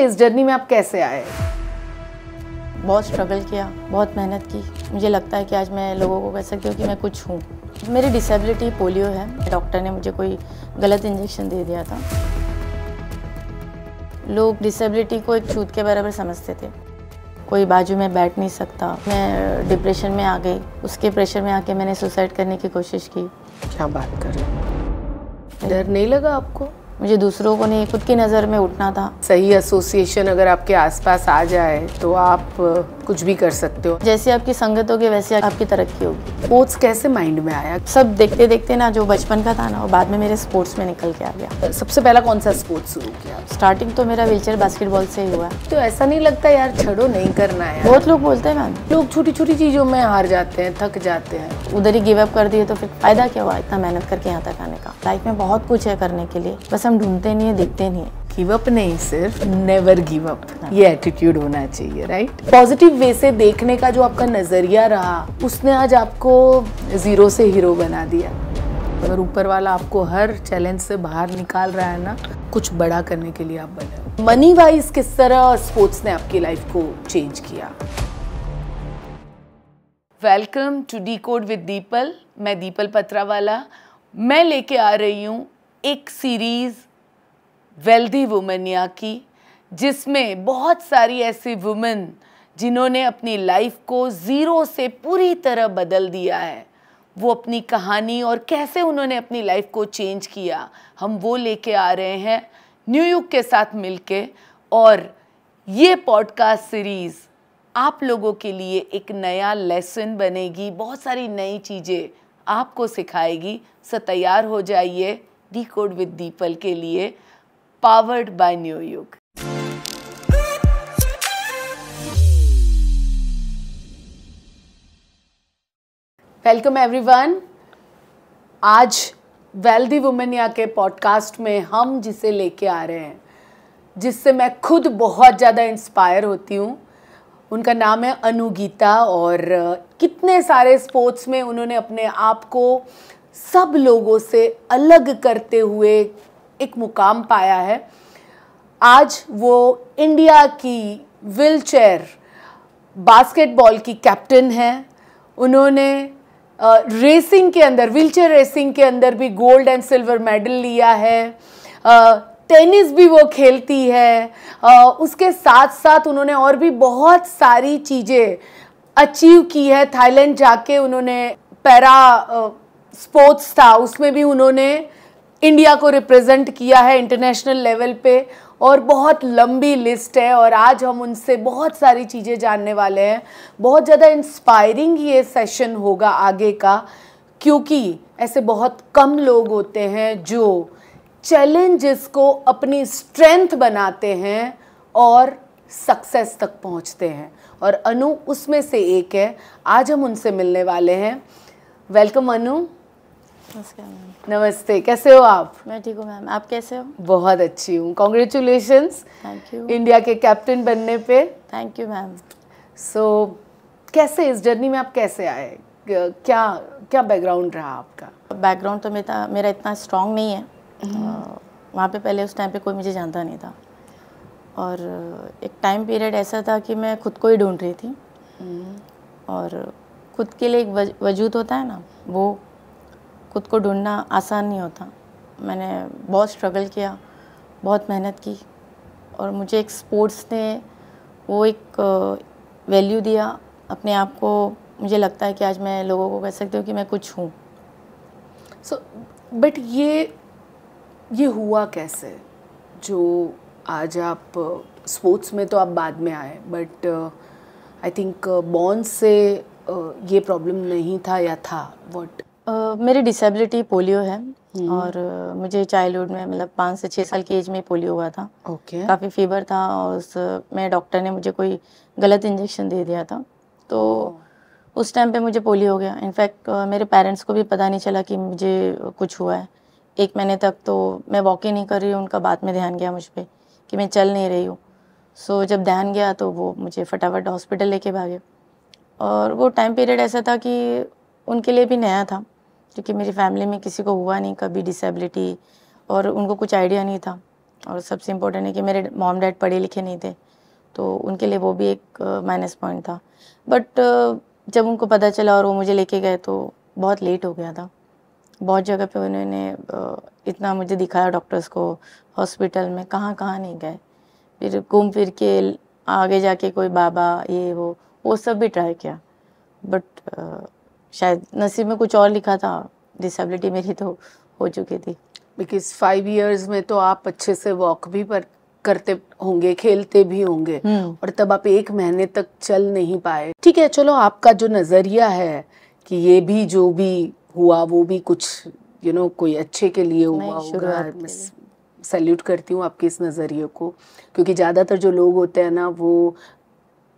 इस जर्नी में आप कैसे आए बहुत स्ट्रगल किया बहुत मेहनत की मुझे लगता है कि आज मैं लोगों को कह सकती हूँ कि मैं कुछ हूँ मेरी डिसेबिलिटी पोलियो है डॉक्टर ने मुझे कोई गलत इंजेक्शन दे दिया था लोग डिसेबिलिटी को एक छूत के बराबर समझते थे कोई बाजू में बैठ नहीं सकता मैं डिप्रेशन में आ गई उसके प्रेशर में आके मैंने सुसाइड करने की कोशिश की क्या बात कर रहे डर नहीं लगा आपको मुझे दूसरों को नहीं खुद की नज़र में उठना था सही एसोसिएशन अगर आपके आसपास आ जाए तो आप कुछ भी कर सकते हो जैसे आपकी संगत होगी वैसे आपकी तरक्की होगी स्पोर्ट्स कैसे माइंड में आया सब देखते देखते ना जो बचपन का था ना वो बाद में मेरे स्पोर्ट्स में निकल के आ गया सबसे पहला कौन सा स्पोर्ट्स शुरू किया स्टार्टिंग तो मेरा व्हीलचेयर बास्केटबॉल से ही हुआ तो ऐसा नहीं लगता यार छड़ो नहीं करना है बहुत लोग बोलते हैं मैम लोग छोटी छोटी चीज़ों में हार जाते हैं थक जाते हैं उधर ही गिव अप कर दिए तो फिर फायदा क्या हुआ इतना मेहनत करके यहाँ तक आने का लाइफ में बहुत कुछ है करने के लिए बस हम ढूंढते नहीं है देखते नहीं है गिव अप नहीं सिर्फ नेवर गिव अप ये एटीट्यूड होना चाहिए राइट पॉजिटिव वे से देखने का जो आपका नज़रिया रहा उसने आज आपको ज़ीरो से हीरो बना दिया अगर ऊपर वाला आपको हर चैलेंज से बाहर निकाल रहा है ना कुछ बड़ा करने के लिए आप बने मनी वाइज किस तरह स्पोर्ट्स ने आपकी लाइफ को चेंज किया welcome to decode with Deepal मैं दीपल पत्रावाला मैं लेके आ रही हूँ एक सीरीज़ वेल्दी वुमेन या की जिसमें बहुत सारी ऐसी वुमेन जिन्होंने अपनी लाइफ को ज़ीरो से पूरी तरह बदल दिया है वो अपनी कहानी और कैसे उन्होंने अपनी लाइफ को चेंज किया हम वो लेके आ रहे हैं न्यूयुग के साथ मिलके और ये पॉडकास्ट सीरीज़ आप लोगों के लिए एक नया लेसन बनेगी बहुत सारी नई चीज़ें आपको सिखाएगी सो तैयार हो जाइए डी कोड विद दीपल के लिए powered by New Yug welcome everyone आज वेल्दी वुमेन या के पॉडकास्ट में हम जिसे लेके आ रहे हैं जिससे मैं खुद बहुत ज़्यादा इंस्पायर होती हूँ उनका नाम है अनुगीता और uh, कितने सारे स्पोर्ट्स में उन्होंने अपने आप को सब लोगों से अलग करते हुए एक मुकाम पाया है आज वो इंडिया की व्हीलचेयर बास्केटबॉल की कैप्टन हैं उन्होंने रेसिंग के अंदर व्हीलचेयर रेसिंग के अंदर भी गोल्ड एंड सिल्वर मेडल लिया है टेनिस भी वो खेलती है उसके साथ साथ उन्होंने और भी बहुत सारी चीज़ें अचीव की है थाईलैंड जाके उन्होंने पैरा स्पोर्ट्स था उसमें भी उन्होंने इंडिया को रिप्रेजेंट किया है इंटरनेशनल लेवल पे और बहुत लंबी लिस्ट है और आज हम उनसे बहुत सारी चीज़ें जानने वाले हैं बहुत ज़्यादा इंस्पायरिंग ये सेशन होगा आगे का क्योंकि ऐसे बहुत कम लोग होते हैं जो चैलेंजेस को अपनी स्ट्रेंथ बनाते हैं और सक्सेस तक पहुंचते हैं और अनु उसमें से एक है आज हम उनसे मिलने वाले हैं वेलकम अनु नमस्कार नमस्ते कैसे हो आप मैं ठीक हूँ मैम आप कैसे हो बहुत अच्छी हूँ कॉन्ग्रेचुलेशन थैंक यू इंडिया के कैप्टन बनने पे थैंक यू मैम सो कैसे इस जर्नी में आप कैसे आए क्या क्या बैकग्राउंड रहा आपका बैकग्राउंड तो मेरा मेरा इतना स्ट्रांग नहीं है हम्म। वहाँ पे पहले उस टाइम पे कोई मुझे जानता नहीं था और एक टाइम पीरियड ऐसा था कि मैं खुद को ही ढूंढ रही थी हम्म। और खुद के लिए एक वजूद होता है ना वो खुद को ढूंढना आसान नहीं होता मैंने बहुत स्ट्रगल किया बहुत मेहनत की और मुझे एक स्पोर्ट्स ने वो एक वैल्यू दिया अपने आप को मुझे लगता है कि आज मैं लोगों को कह सकती हूँ कि मैं कुछ हूँ सो बट ये ये हुआ कैसे जो आज आप स्पोर्ट्स में तो आप बाद में आए बट आई थिंक बॉन्स से uh, ये प्रॉब्लम नहीं था या था वॉट मेरी डिसेबिलिटी पोलियो है हम्म। और मुझे चाइल्डहुड में मतलब पाँच से छः साल की एज में पोलियो हुआ था ओके काफ़ी फीवर था और उस में डॉक्टर ने मुझे कोई गलत इंजेक्शन दे दिया था तो oh। उस टाइम पे मुझे पोलियो हो गया इनफैक्ट मेरे पेरेंट्स को भी पता नहीं चला कि मुझे कुछ हुआ है एक महीने तक तो मैं वॉक ही नहीं कर रही हूँ उनका बाद में ध्यान गया मुझ पर कि मैं चल नहीं रही हूँ सो so, जब ध्यान गया तो वो मुझे फटाफट हॉस्पिटल लेके भागे और वो टाइम पीरियड ऐसा था कि उनके लिए भी नया था क्योंकि मेरी फैमिली में किसी को हुआ नहीं कभी डिसेबिलिटी और उनको कुछ आइडिया नहीं था और सबसे इम्पोर्टेंट है कि मेरे मॉम डैड पढ़े लिखे नहीं थे तो उनके लिए वो भी एक माइनस पॉइंट था बट जब उनको पता चला और वो मुझे लेके गए तो बहुत लेट हो गया था बहुत जगह पे उन्होंने इतना मुझे दिखाया डॉक्टर्स को हॉस्पिटल में कहाँ कहाँ नहीं गए फिर घूम फिर के आगे जाके कोई बाबा ये वो वो सब भी ट्राई किया बट शायद नसीब में कुछ और लिखा था डिसेबिलिटी मेरी तो हो चुकी थी बिकॉज फाइव ईयर्स में तो आप अच्छे से वॉक भी पर करते होंगे खेलते भी होंगे हम्म। और तब आप एक महीने तक चल नहीं पाए ठीक है चलो आपका जो नज़रिया है कि ये भी जो भी हुआ वो भी कुछ यू you नो know, कोई अच्छे के लिए हुआ होगा सैल्यूट करती हूँ आपके इस नज़रिए को क्योंकि ज़्यादातर जो लोग होते हैं ना वो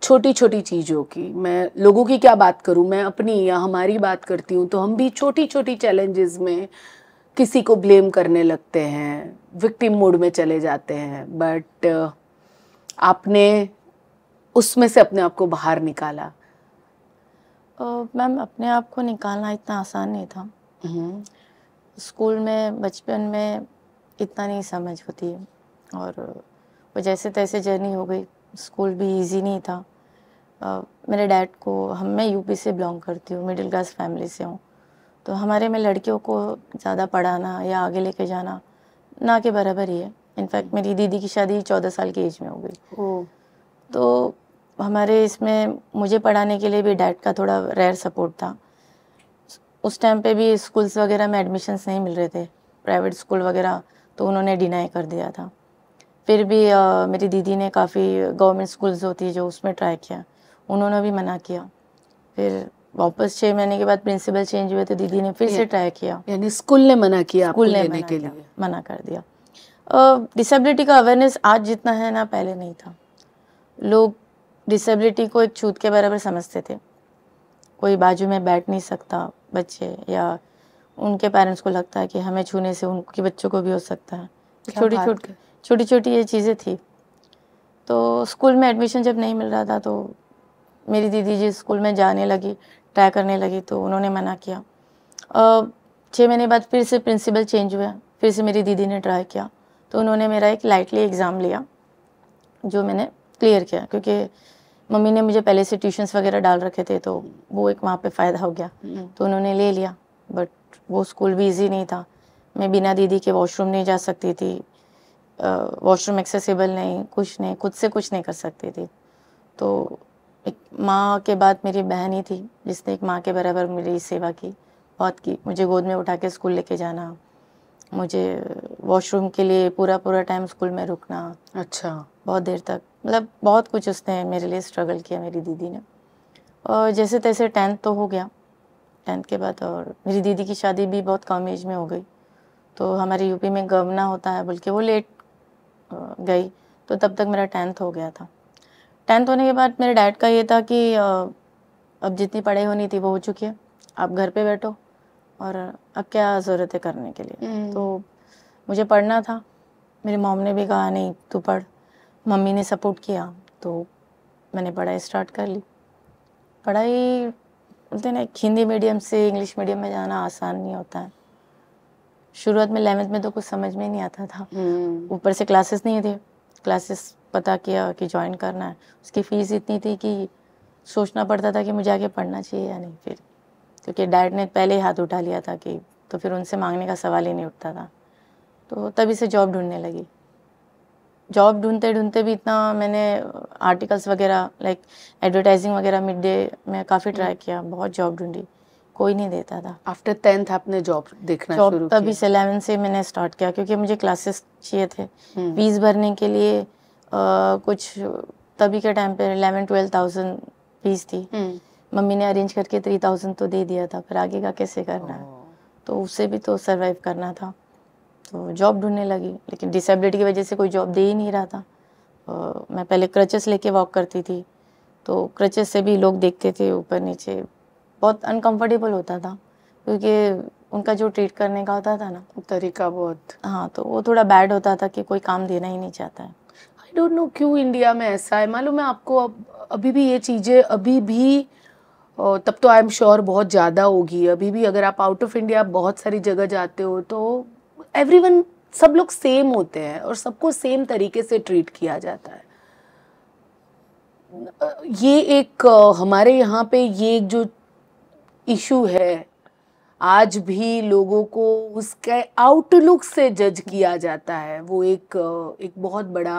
छोटी छोटी चीज़ों की मैं लोगों की क्या बात करूं मैं अपनी या हमारी बात करती हूं तो हम भी छोटी छोटी चैलेंजेस में किसी को ब्लेम करने लगते हैं विक्टिम मोड में चले जाते हैं बट आपने उसमें से अपने आप को बाहर निकाला मैम अपने आप को निकालना इतना आसान नहीं था हम्म। स्कूल में बचपन में इतना नहीं समझ होती है और वो जैसे तैसे तो जर्नी हो गई स्कूल भी इजी नहीं था मेरे डैड को हम मैं यूपी से बिलोंग करती हूँ मिडिल क्लास फैमिली से हूँ तो हमारे में लड़कियों को ज़्यादा पढ़ाना या आगे लेके जाना ना के बराबर ही है इनफैक्ट मेरी दीदी की शादी चौदह साल की एज में हो गई तो हमारे इसमें मुझे पढ़ाने के लिए भी डैड का थोड़ा रेयर सपोर्ट था उस टाइम पे भी स्कूल्स वगैरह में एडमिशन्स नहीं मिल रहे थे प्राइवेट स्कूल वगैरह तो उन्होंने डिनाई कर दिया था फिर भी आ, मेरी दीदी ने काफ़ी गवर्नमेंट स्कूल्स होती है जो उसमें ट्राई किया उन्होंने भी मना किया फिर वापस छः महीने के बाद प्रिंसिपल चेंज हुए तो दीदी ने फिर से ट्राई किया यानी स्कूल ने मना किया स्कूल ने मना के लिए मना कर दिया डिसेबिलिटी का अवेयरनेस आज जितना है ना पहले नहीं था लोग डिसेबिलिटी को एक छूत के बराबर समझते थे कोई बाजू में बैठ नहीं सकता बच्चे या उनके पेरेंट्स को लगता है कि हमें छूने से उनके बच्चों को भी हो सकता है छोटी छोटी छोटी छोटी ये चीज़ें थी तो स्कूल में एडमिशन जब नहीं मिल रहा था तो मेरी दीदी जी स्कूल में जाने लगी ट्राई करने लगी तो उन्होंने मना किया छः महीने बाद फिर से प्रिंसिपल चेंज हुआ फिर से मेरी दीदी ने ट्राई किया तो उन्होंने मेरा एक लाइटली एग्ज़ाम लिया जो मैंने क्लियर किया क्योंकि मम्मी ने मुझे पहले से ट्यूशन्स वगैरह डाल रखे थे तो वो एक वहाँ पे फ़ायदा हो गया हम्म। तो उन्होंने ले लिया बट वो स्कूल भी इजी नहीं था मैं बिना दीदी के वॉशरूम नहीं जा सकती थी वॉशरूम एक्सेसिबल नहीं कुछ नहीं खुद से कुछ नहीं कर सकती थी तो एक माँ के बाद मेरी बहन ही थी जिसने एक माँ के बराबर मेरी सेवा की बहुत की मुझे गोद में उठा के स्कूल लेके जाना मुझे वॉशरूम के लिए पूरा पूरा टाइम स्कूल में रुकना अच्छा बहुत देर तक मतलब बहुत कुछ उसने मेरे लिए स्ट्रगल किया मेरी दीदी ने और जैसे तैसे टेंथ तो हो गया टेंथ के बाद और मेरी दीदी की शादी भी बहुत कम एज में हो गई तो हमारे यूपी में गवना होता है बल्कि वो लेट गई तो तब तक मेरा टेंथ हो गया था टेंथ होने के बाद मेरे डैड का ये था कि अब जितनी पढ़ाई होनी थी वो हो चुकी है आप घर पे बैठो और अब क्या ज़रूरत है करने के लिए हम्म। तो मुझे पढ़ना था मेरी मॉम ने भी कहा नहीं तू पढ़ मम्मी ने सपोर्ट किया तो मैंने पढ़ाई स्टार्ट कर ली पढ़ाई बोलते ना हिंदी मीडियम से इंग्लिश मीडियम में जाना आसान नहीं होता है शुरुआत में इलेवेंथ में तो कुछ समझ में नहीं आता था हम्म। ऊपर से क्लासेस नहीं थे क्लासेस पता किया कि ज्वाइन करना है उसकी फ़ीस इतनी थी कि सोचना पड़ता था कि मुझे आगे पढ़ना चाहिए या नहीं फिर क्योंकि डैड ने पहले ही हाथ उठा लिया था कि तो फिर उनसे मांगने का सवाल ही नहीं उठता था तो तभी से जॉब ढूंढने लगी जॉब ढूंढते ढूंढते भी इतना मैंने आर्टिकल्स वगैरह लाइक एडवर्टाइजिंग वगैरह मिड डे में काफ़ी ट्राई हम्म। किया बहुत जॉब ढूंढी कोई नहीं देता था आफ्टर टेंथ आपने जॉब देखना शुरू किया तभी से इलेवन से मैंने स्टार्ट किया क्योंकि मुझे क्लासेस चाहिए थे फीस हम्म। भरने के लिए आ, कुछ तभी के टाइम पे इलेवन ट्वेल्व थाउजेंड फीस थी हम्म। मम्मी ने अरेंज करके थ्री थाउजेंड तो दे दिया था फिर आगे का कैसे करना तो उससे भी तो सर्वाइव करना था तो जॉब ढूंढने लगी लेकिन डिसेबिलिटी की वजह से कोई जॉब दे ही नहीं रहा था मैं पहले क्रचेस लेके वॉक करती थी तो क्रचेस से भी लोग देखते थे ऊपर नीचे बहुत अनकंफर्टेबल होता था क्योंकि उनका जो ट्रीट करने का होता था ना तरीका बहुत हाँ तो वो थोड़ा बैड होता था कि कोई काम देना ही नहीं चाहता है आई डोंट नो क्यों इंडिया में ऐसा है मालूम है आपको अब अभी भी ये चीज़ें अभी भी तब तो आई एम श्योर बहुत ज़्यादा होगी अभी भी अगर आप आउट ऑफ इंडिया बहुत सारी जगह जाते हो तो एवरी सब लोग सेम होते हैं और सबको सेम तरीके से ट्रीट किया जाता है ये एक हमारे यहाँ पे ये एक जो इशू है आज भी लोगों को उसके आउटलुक से जज किया जाता है वो एक एक बहुत बड़ा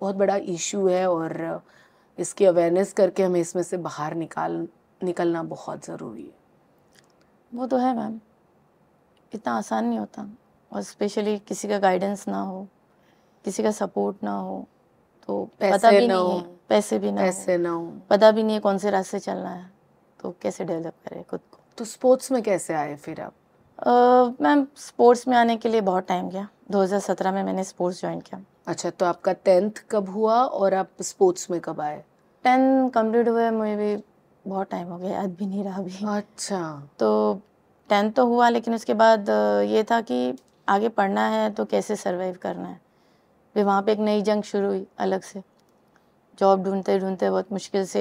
बहुत बड़ा इशू है और इसकी अवेयरनेस करके हमें इसमें से बाहर निकाल निकलना बहुत ज़रूरी है वो तो है मैम इतना आसान नहीं होता और स्पेशली किसी का गाइडेंस ना हो किसी का सपोर्ट ना हो तो पैसे पता भी ना नहीं हो पैसे भी ना पैसे ना हो पता भी नहीं है कौन से रास्ते चलना है तो कैसे डेवलप करें खुद को तो स्पोर्ट्स में कैसे आए फिर आप मैम स्पोर्ट्स में आने के लिए बहुत टाइम गया 2017 में मैंने स्पोर्ट्स ज्वाइन किया अच्छा तो आपका टेंथ कब हुआ और आप स्पोर्ट्स में कब आए टेंथ कंप्लीट हुए मुझे भी बहुत टाइम हो गया याद भी नहीं रहा अभी अच्छा तो टेंथ तो हुआ लेकिन उसके बाद ये था कि आगे पढ़ना है तो कैसे सर्वाइव करना है फिर वहाँ पे एक नई जंग शुरू हुई अलग से जॉब ढूंढते ढूंढते बहुत मुश्किल से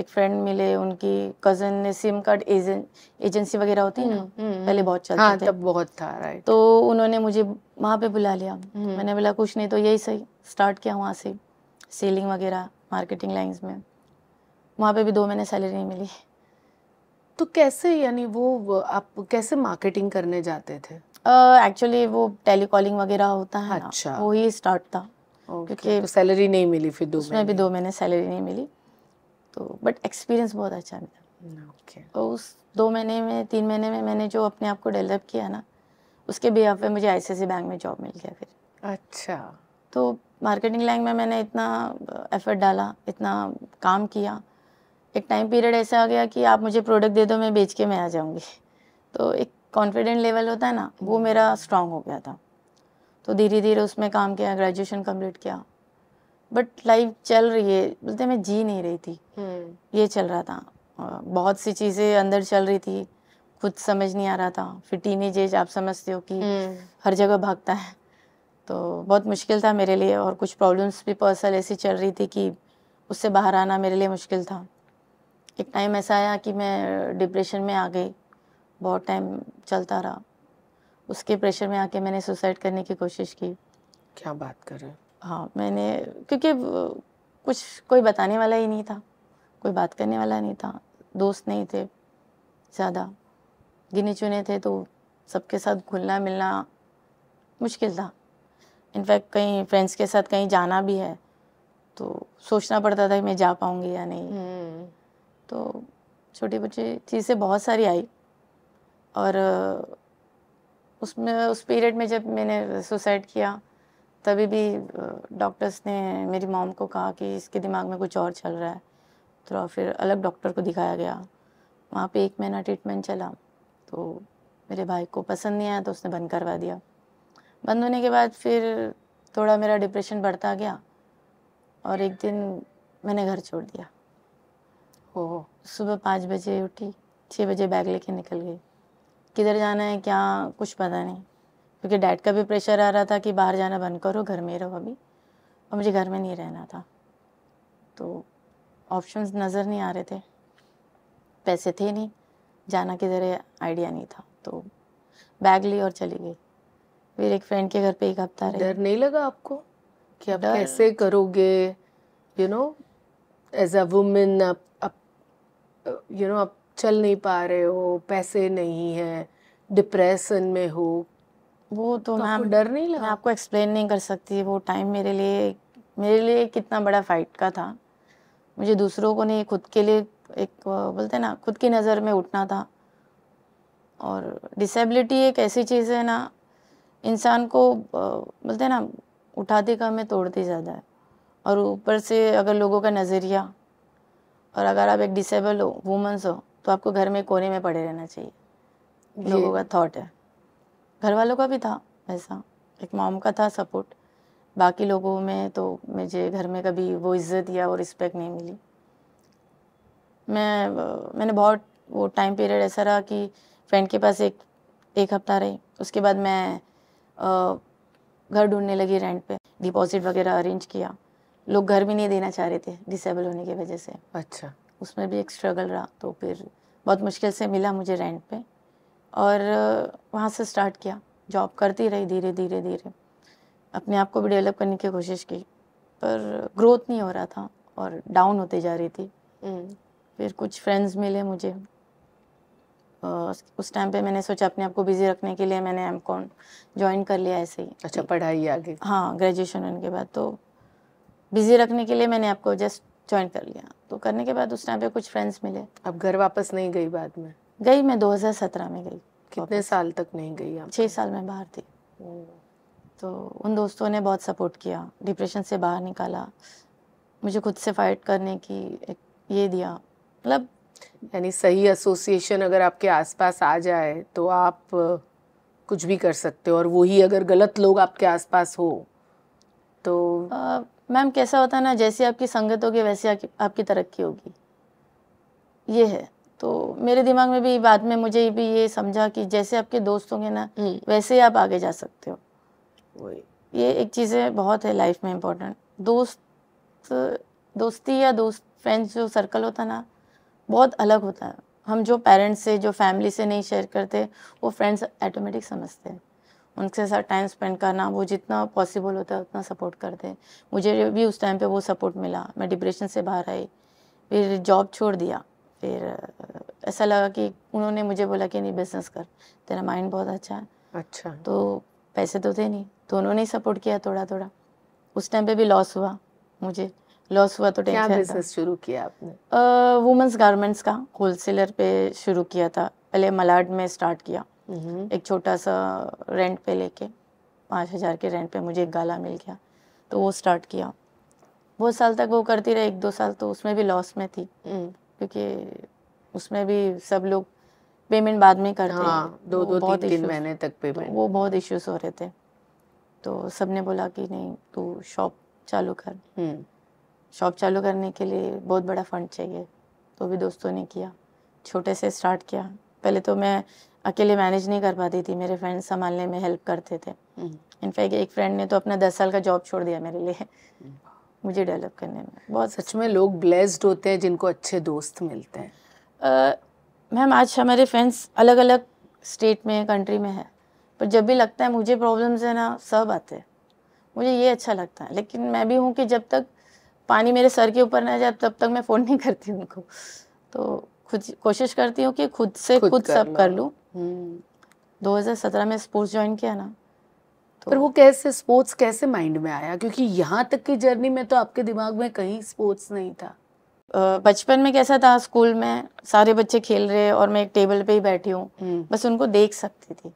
एक फ्रेंड मिले उनकी कज़न ने सिम कार्ड एजें, एजेंसी वगैरह होती है ना हम्म, हम्म, हम्म। पहले बहुत चलते हाँ, थे तब बहुत था राइट तो उन्होंने मुझे वहाँ पे बुला लिया मैंने बोला कुछ नहीं तो यही सही स्टार्ट किया वहाँ से सेलिंग वगैरह मार्केटिंग लाइन्स में वहाँ पे भी दो महीने सैलरी नहीं मिली तो कैसे यानी वो आप कैसे मार्केटिंग करने जाते थे एक्चुअली uh, वो टेलीकॉलिंग वगैरह होता है अच्छा वो ही स्टार्ट था क्योंकि सैलरी तो नहीं मिली फिर दो उसमें भी दो महीने सैलरी नहीं मिली तो बट एक्सपीरियंस बहुत अच्छा मिला ओके और तो उस दो महीने में तीन महीने में मैंने जो अपने आप को डेवलप किया ना उसके भी पे मुझे आई बैंक में जॉब मिल गया फिर अच्छा तो मार्केटिंग लाइन में मैंने इतना एफर्ट uh, डाला इतना काम किया एक टाइम पीरियड ऐसा आ गया कि आप मुझे प्रोडक्ट दे दो मैं बेच के मैं आ जाऊँगी तो एक कॉन्फिडेंट लेवल होता है ना वो मेरा स्ट्रांग hmm। हो गया था तो धीरे धीरे उसमें काम किया ग्रेजुएशन कंप्लीट किया बट लाइफ चल रही है बोलते मैं जी नहीं रही थी हम्म। ये चल रहा था बहुत सी चीज़ें अंदर चल रही थी खुद समझ नहीं आ रहा था फिर टीन एज आप समझते हो कि हम्म। हर जगह भागता है तो बहुत मुश्किल था मेरे लिए और कुछ प्रॉब्लम्स भी पर्सनल ऐसी चल रही थी कि उससे बाहर आना मेरे लिए मुश्किल था एक टाइम ऐसा आया कि मैं डिप्रेशन में आ गई बहुत टाइम चलता रहा उसके प्रेशर में आके मैंने सुसाइड करने की कोशिश की क्या बात कर रहे हाँ मैंने क्योंकि कुछ कोई बताने वाला ही नहीं था कोई बात करने वाला नहीं था दोस्त नहीं थे ज़्यादा गिने चुने थे तो सबके साथ घुलना मिलना मुश्किल था इनफैक्ट कहीं फ्रेंड्स के साथ कहीं जाना भी है तो सोचना पड़ता था कि मैं जा पाऊँगी या नहीं hmm. तो छोटी बच्ची चीज़ें बहुत सारी आई और उसमें उस पीरियड में जब मैंने सुसाइड किया तभी भी डॉक्टर्स ने मेरी मॉम को कहा कि इसके दिमाग में कुछ और चल रहा है तो फिर अलग डॉक्टर को दिखाया गया वहाँ पे एक महीना ट्रीटमेंट चला तो मेरे भाई को पसंद नहीं आया तो उसने बंद करवा दिया बंद होने के बाद फिर थोड़ा मेरा डिप्रेशन बढ़ता गया और एक दिन मैंने घर छोड़ दिया हो सुबह पाँच बजे उठी छः बजे बैग लेके निकल गई किधर जाना है क्या कुछ पता नहीं क्योंकि डैड का भी प्रेशर आ रहा था कि बाहर जाना बंद करो घर में रहो अभी और मुझे घर में नहीं रहना था तो ऑप्शंस नज़र नहीं आ रहे थे पैसे थे नहीं जाना किधर है आइडिया नहीं था तो बैग ली और चली गई फिर एक फ्रेंड के घर पे एक हफ्ता रहा डर नहीं लगा आपको कि आप कैसे करोगे you know as a women आप यू नो आप चल नहीं पा रहे हो पैसे नहीं है डिप्रेशन में हो वो तो, तो मैम डर नहीं लगा मैं आपको एक्सप्लेन नहीं कर सकती वो टाइम मेरे लिए मेरे लिए कितना बड़ा फाइट का था मुझे दूसरों को नहीं खुद के लिए एक बोलते ना खुद की नज़र में उठना था और डिसेबिलिटी एक ऐसी चीज़ है ना इंसान को बोलते ना उठाती कम है तोड़ती ज़्यादा है और ऊपर से अगर लोगों का नज़रिया और अगर आप एक डिसेबल हो वूमेंस हो तो आपको घर में कोने में पड़े रहना चाहिए लोगों का थॉट है घर वालों का भी था ऐसा एक मॉम का था सपोर्ट बाकी लोगों में तो मुझे घर में कभी वो इज्जत या वो रिस्पेक्ट नहीं मिली मैं मैंने बहुत वो टाइम पीरियड ऐसा रहा कि फ्रेंड के पास एक एक हफ्ता रही उसके बाद मैं घर ढूंढने लगी रेंट पे डिपॉजिट वगैरह अरेंज किया लोग घर भी नहीं देना चाह रहे थे डिसेबल होने की वजह से अच्छा उसमें भी एक स्ट्रगल रहा तो फिर बहुत मुश्किल से मिला मुझे रेंट पे और वहाँ से स्टार्ट किया जॉब करती रही धीरे धीरे धीरे अपने आप को भी डेवलप करने की कोशिश की पर ग्रोथ नहीं हो रहा था और डाउन होते जा रही थी हम्म। फिर कुछ फ्रेंड्स मिले मुझे उस टाइम पे मैंने सोचा अपने आप को बिजी रखने के लिए मैंने एम कॉन ज्वाइन कर लिया ऐसे ही अच्छा पढ़ाई आगे हाँ ग्रेजुएशन होने के बाद तो बिजी रखने के लिए मैंने आपको जस्ट ज्वाइन कर लिया तो करने के बाद उस टाइम पे कुछ फ्रेंड्स मिले अब घर वापस नहीं गई बाद में गई मैं 2017 में गई कितने साल तक नहीं गई आप छः साल में बाहर थी तो उन दोस्तों ने बहुत सपोर्ट किया डिप्रेशन से बाहर निकाला मुझे खुद से फाइट करने की एक ये दिया मतलब यानी सही एसोसिएशन अगर आपके आसपास आ जाए तो आप कुछ भी कर सकते हो और वही अगर गलत लोग आपके आसपास हो तो मैम कैसा होता है ना जैसी आपकी संगत होगी वैसे आपकी आपकी तरक्की होगी ये है तो मेरे दिमाग में भी बाद में मुझे भी ये समझा कि जैसे आपके दोस्त होंगे ना हम्म। वैसे ही आप आगे जा सकते हो ये एक चीज़ है बहुत है लाइफ में इम्पोर्टेंट दोस्त दोस्ती या दोस्त फ्रेंड्स जो सर्कल होता ना बहुत अलग होता है हम जो पेरेंट्स से जो फैमिली से नहीं शेयर करते वो फ्रेंड्स ऑटोमेटिक समझते हैं उनके साथ टाइम स्पेंड करना वो जितना पॉसिबल होता है उतना सपोर्ट करते हैं मुझे भी उस टाइम पे वो सपोर्ट मिला मैं डिप्रेशन से बाहर आई फिर जॉब छोड़ दिया फिर ऐसा लगा कि उन्होंने मुझे बोला कि नहीं बिजनेस कर तेरा माइंड बहुत अच्छा है अच्छा तो पैसे तो थे नहीं तो उन्होंने ही सपोर्ट किया थोड़ा थोड़ा उस टाइम पे भी लॉस हुआ मुझे लॉस हुआ तो टेंशन क्या बिजनेस शुरू किया आपने वुमेंस गारमेंट्स का होलसेलर पे शुरू किया था पहले मलाड में स्टार्ट किया हम्म। एक छोटा सा रेंट पे लेके पाँच हज़ार के रेंट पे मुझे एक गाला मिल गया तो वो स्टार्ट किया बहुत साल तक वो करती रही एक दो साल तो उसमें भी लॉस में थी हम्म। क्योंकि उसमें भी सब लोग पेमेंट बाद में करते हाँ, दो तो दो बहुत तीन महीने तक पेमेंट तो वो बहुत इश्यूज हो रहे थे तो सबने बोला कि नहीं तू शॉप चालू कर शॉप हम्म। चालू करने के लिए बहुत बड़ा फंड चाहिए तो भी दोस्तों ने किया छोटे से स्टार्ट किया पहले तो मैं अकेले मैनेज नहीं कर पाती थी मेरे फ्रेंड्स संभालने में हेल्प करते थे इनफैक्ट हम्म। एक फ्रेंड ने तो अपना दस साल का जॉब छोड़ दिया मेरे लिए मुझे डेवलप करने में बहुत सच में लोग ब्लेस्ड होते हैं जिनको अच्छे दोस्त मिलते हैं मैम आज हमारे फ्रेंड्स अलग अलग स्टेट में कंट्री में है पर जब भी लगता है मुझे प्रॉब्लम्स है ना सब आते हैं मुझे ये अच्छा लगता है लेकिन मैं भी हूँ कि जब तक पानी मेरे सर के ऊपर ना जाए तब तक मैं फ़ोन नहीं करती उनको तो खुद कोशिश करती हूँ कि खुद से खुद, खुद कर सब कर लूँ 2017 हम्म। में स्पोर्ट्स ज्वाइन किया ना तो पर वो कैसे स्पोर्ट्स कैसे माइंड में आया क्योंकि यहाँ तक की जर्नी में तो आपके दिमाग में कहीं स्पोर्ट्स नहीं था बचपन में कैसा था स्कूल में सारे बच्चे खेल रहे और मैं एक टेबल पे ही बैठी हूँ हम्म। बस उनको देख सकती थी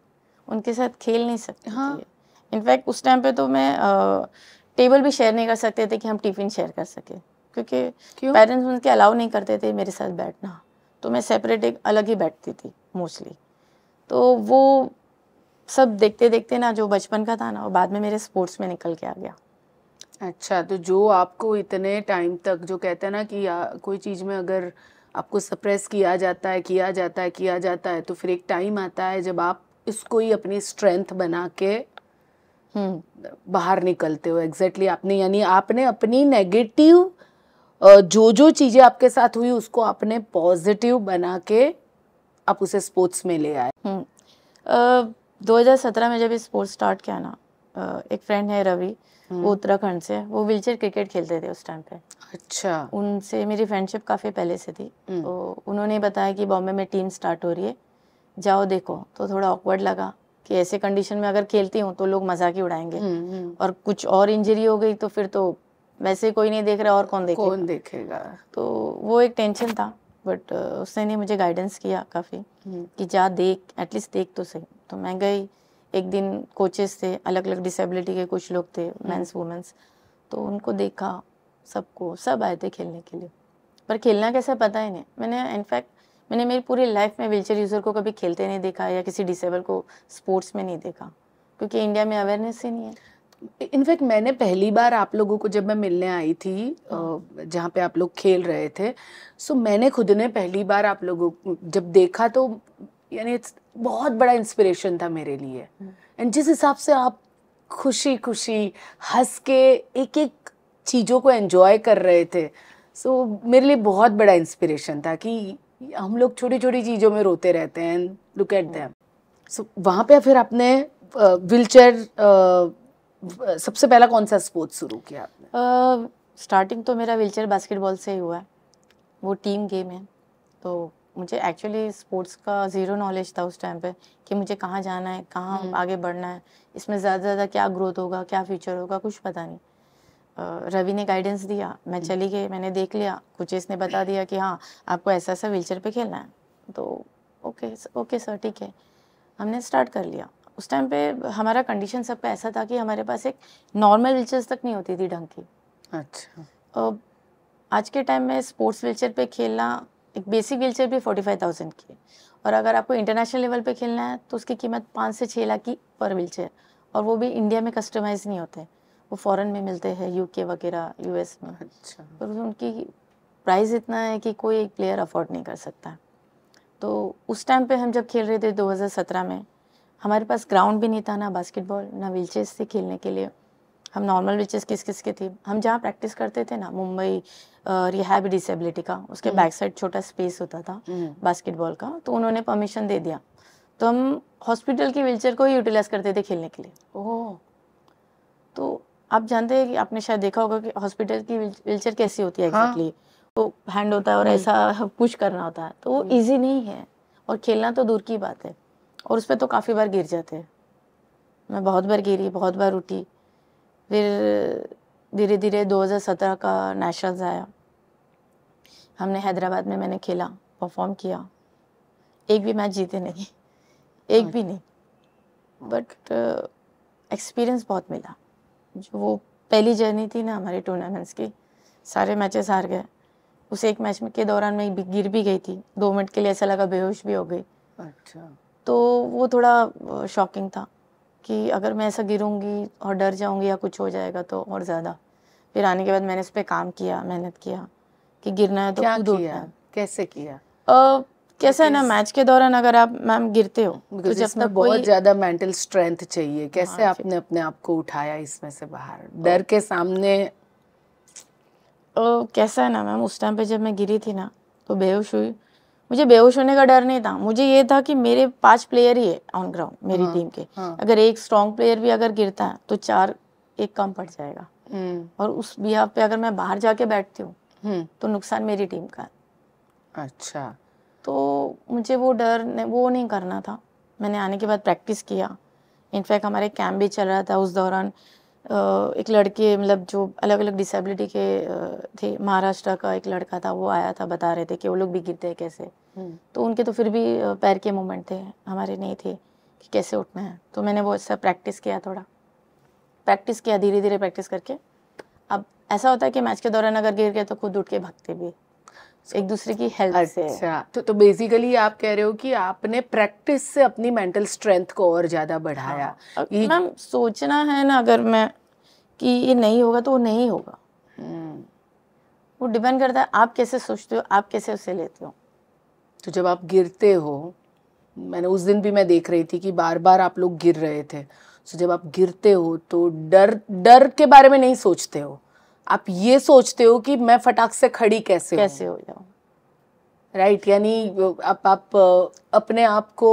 उनके साथ खेल नहीं सकती हाँ इनफैक्ट उस टाइम पे तो मैं आ, टेबल भी शेयर नहीं कर सकते थे कि हम टिफ़िन शेयर कर सके क्योंकि पेरेंट्स उनके अलाउ नहीं करते थे मेरे साथ बैठना तो मैं सेपरेट एक अलग ही बैठती थी मोस्टली तो वो सब देखते देखते ना जो बचपन का था ना वो बाद में मेरे स्पोर्ट्स में निकल के आ गया अच्छा तो जो आपको इतने टाइम तक जो कहते हैं ना कि आ, कोई चीज़ में अगर आपको सप्रेस किया जाता है किया जाता है किया जाता है तो फिर एक टाइम आता है जब आप इसको ही अपनी स्ट्रेंथ बना के हम्म। बाहर निकलते हो एग्जैक्टली exactly आपने यानी आपने अपनी नेगेटिव जो जो चीज़ें आपके साथ हुई उसको आपने पॉजिटिव बना के आप उसे स्पोर्ट्स में ले आए हम्म। दो हज़ार सत्रह में जब स्पोर्ट्स स्टार्ट किया ना एक फ्रेंड है रवि वो हम्म। उत्तराखंड से वो व्हीलचेयर क्रिकेट खेलते थे उस टाइम पे अच्छा उनसे मेरी फ्रेंडशिप काफ़ी पहले से थी हम्म। तो उन्होंने बताया कि बॉम्बे में टीम स्टार्ट हो रही है जाओ देखो तो थोड़ा ऑकवर्ड लगा कि ऐसे कंडीशन में अगर खेलती हूँ तो लोग मजाक ही उड़ाएंगे और कुछ और इंजरी हो गई तो फिर तो वैसे कोई नहीं देख रहा और कौन देखेगा कौन देखेगा तो वो एक टेंशन था बट उसने नहीं मुझे गाइडेंस किया काफ़ी हम्म। कि जा देख एटलीस्ट देख तो सही तो मैं गई एक दिन कोचेस थे अलग अलग डिसेबिलिटी के कुछ लोग थे मेंस हम्म। वुमेंस तो उनको देखा सबको सब आए थे खेलने के लिए पर खेलना कैसा पता ही नहीं मैंने इनफैक्ट मैंने मेरी पूरी लाइफ में व्हील यूज़र को कभी खेलते नहीं देखा या किसी डिसेबल को स्पोर्ट्स में नहीं देखा क्योंकि इंडिया में अवेयरनेस ही नहीं है इनफैक्ट मैंने पहली बार आप लोगों को जब मैं मिलने आई थी जहाँ पे आप लोग खेल रहे थे सो मैंने खुद ने पहली बार आप लोगों को जब देखा तो यानी इट्स बहुत बड़ा इंस्पिरेशन था मेरे लिए एंड हम्म। जिस हिसाब से आप खुशी खुशी हंस के एक एक चीज़ों को एंजॉय कर रहे थे सो so, मेरे लिए बहुत बड़ा इंस्पिरेशन था कि हम लोग छोटी छोटी चीज़ों में रोते रहते हैं and look at them so वहाँ पे फिर आपने व्हील चेयर सबसे पहला कौन सा स्पोर्ट्स शुरू किया आपने स्टार्टिंग तो मेरा व्हीलचेयर बास्केटबॉल से ही हुआ वो टीम गेम है तो मुझे एक्चुअली स्पोर्ट्स का ज़ीरो नॉलेज था उस टाइम पे कि मुझे कहाँ जाना है कहाँ हम्म। आगे बढ़ना है इसमें ज़्यादा से ज़्यादा क्या ग्रोथ होगा क्या फ्यूचर होगा कुछ पता नहीं रवि ने गाइडेंस दिया मैं हम्म। चली गई मैंने देख लिया कुछ इसने बता दिया कि हाँ आपको ऐसा ऐसा व्हीलचेयर पे खेलना है तो ओके ओके सर ठीक है हमने स्टार्ट कर लिया उस टाइम पे हमारा कंडीशन सबका ऐसा था कि हमारे पास एक नॉर्मल व्हीलचेयर तक नहीं होती थी ढंग की अच्छा और आज के टाइम में स्पोर्ट्स व्हीलचेयर पे खेलना एक बेसिक व्हीलचेयर भी फोर्टी फाइव थाउजेंड की है और अगर आपको इंटरनेशनल लेवल पे खेलना है तो उसकी कीमत पाँच से छः लाख की पर व्हीलचेयर और वो भी इंडिया में कस्टमाइज नहीं होते वो फॉरेन में मिलते हैं यूके वगैरह यूएस में अच्छा और उनकी प्राइस इतना है कि कोई एक प्लेयर अफोर्ड नहीं कर सकता तो उस टाइम पे हम जब खेल रहे थे 2017 में हमारे पास ग्राउंड भी नहीं था ना बास्केटबॉल ना व्हीलचेयर्स थी खेलने के लिए हम नॉर्मल व्हीलचेयर्स किस किस के थी हम जहाँ प्रैक्टिस करते थे ना मुंबई रिहैब डिसेबिलिटी का उसके बैक हम्म। साइड छोटा स्पेस होता था बास्केटबॉल हम्म। का तो उन्होंने परमिशन दे दिया तो हम हॉस्पिटल की व्हीलचेयर को ही यूटिलाइज करते थे खेलने के लिए ओह तो आप जानते हैं कि आपने शायद देखा होगा कि हॉस्पिटल की व्हीलचेयर कैसी होती है एग्जैक्टली हाँ। exactly? हैंड होता है और हम्म। ऐसा पुश करना होता है तो वो ईजी नहीं है और खेलना तो दूर की बात है और उस पर तो काफ़ी बार गिर जाते हैं मैं बहुत बार गिरी बहुत बार उठी फिर धीरे धीरे 2017 का नेशनल्स आया हमने हैदराबाद में मैंने खेला परफॉर्म किया एक भी मैच जीते नहीं एक भी नहीं बट एक्सपीरियंस uh, बहुत मिला जो वो पहली जर्नी थी ना हमारे टूर्नामेंट्स की सारे मैचेस हार गए उस एक मैच में के दौरान मैं गिर भी गई थी दो मिनट के लिए ऐसा लगा बेहोश भी हो गई अच्छा तो वो थोड़ा शॉकिंग था कि अगर मैं ऐसा गिरूंगी और डर जाऊंगी या कुछ हो जाएगा तो और ज़्यादा फिर आने के बाद मैंने उस पर काम किया मेहनत किया कि गिरना है तो क्या किया? कैसे किया uh, कैसा है ना मैच के दौरान अगर आप मैम गिरते हो तो जब तक बहुत ज्यादा मेंटल स्ट्रेंथ चाहिए हाँ, कैसे हाँ, आपने अपने आप को उठाया इसमें से बाहर तो डर के सामने ओ, कैसा है ना मैम उस टाइम पे जब मैं गिरी थी ना तो बेहोश हुई मुझे बेहोश होने का डर नहीं था मुझे ये था कि मेरे पांच प्लेयर ही है ऑन ग्राउंड मेरी हाँ, टीम के हाँ. अगर एक स्ट्रॉन्ग प्लेयर भी अगर गिरता है तो चार एक कम पड़ जाएगा हम्म। और उस बिहाव पे अगर मैं बाहर जाके बैठती हूँ हम्म। तो नुकसान मेरी टीम का है अच्छा तो मुझे वो डर वो नहीं करना था मैंने आने के बाद प्रैक्टिस किया इनफैक्ट हमारे कैंप भी चल रहा था उस दौरान एक लड़के मतलब जो अलग अलग डिसेबिलिटी के थे महाराष्ट्र का एक लड़का था वो आया था बता रहे थे कि वो लोग भी गिरते हैं कैसे तो उनके तो फिर भी पैर के मोमेंट थे हमारे नहीं थे कि कैसे उठना है तो मैंने वो ऐसा प्रैक्टिस किया थोड़ा प्रैक्टिस किया धीरे धीरे प्रैक्टिस करके अब ऐसा होता है कि मैच के दौरान अगर गिर गए तो खुद उठ के भागते भी एक दूसरे की हेल्प से अच्छा, तो तो बेसिकली आप कह रहे हो कि आपने प्रैक्टिस से अपनी मेंटल स्ट्रेंथ को और ज़्यादा बढ़ाया हाँ। मैम सोचना है ना अगर मैं कि ये नहीं होगा तो वो नहीं होगा हम्म। वो डिपेंड करता है आप कैसे सोचते हो आप कैसे उसे लेते हो तो जब आप गिरते हो मैंने उस दिन भी मैं देख रही थी कि बार बार आप लोग गिर रहे थे सो तो जब आप गिरते हो तो डर डर के बारे में नहीं सोचते हो आप ये सोचते हो कि मैं फटाक से खड़ी कैसे कैसे हो जाऊँ राइट यानी आप आप अपने आप को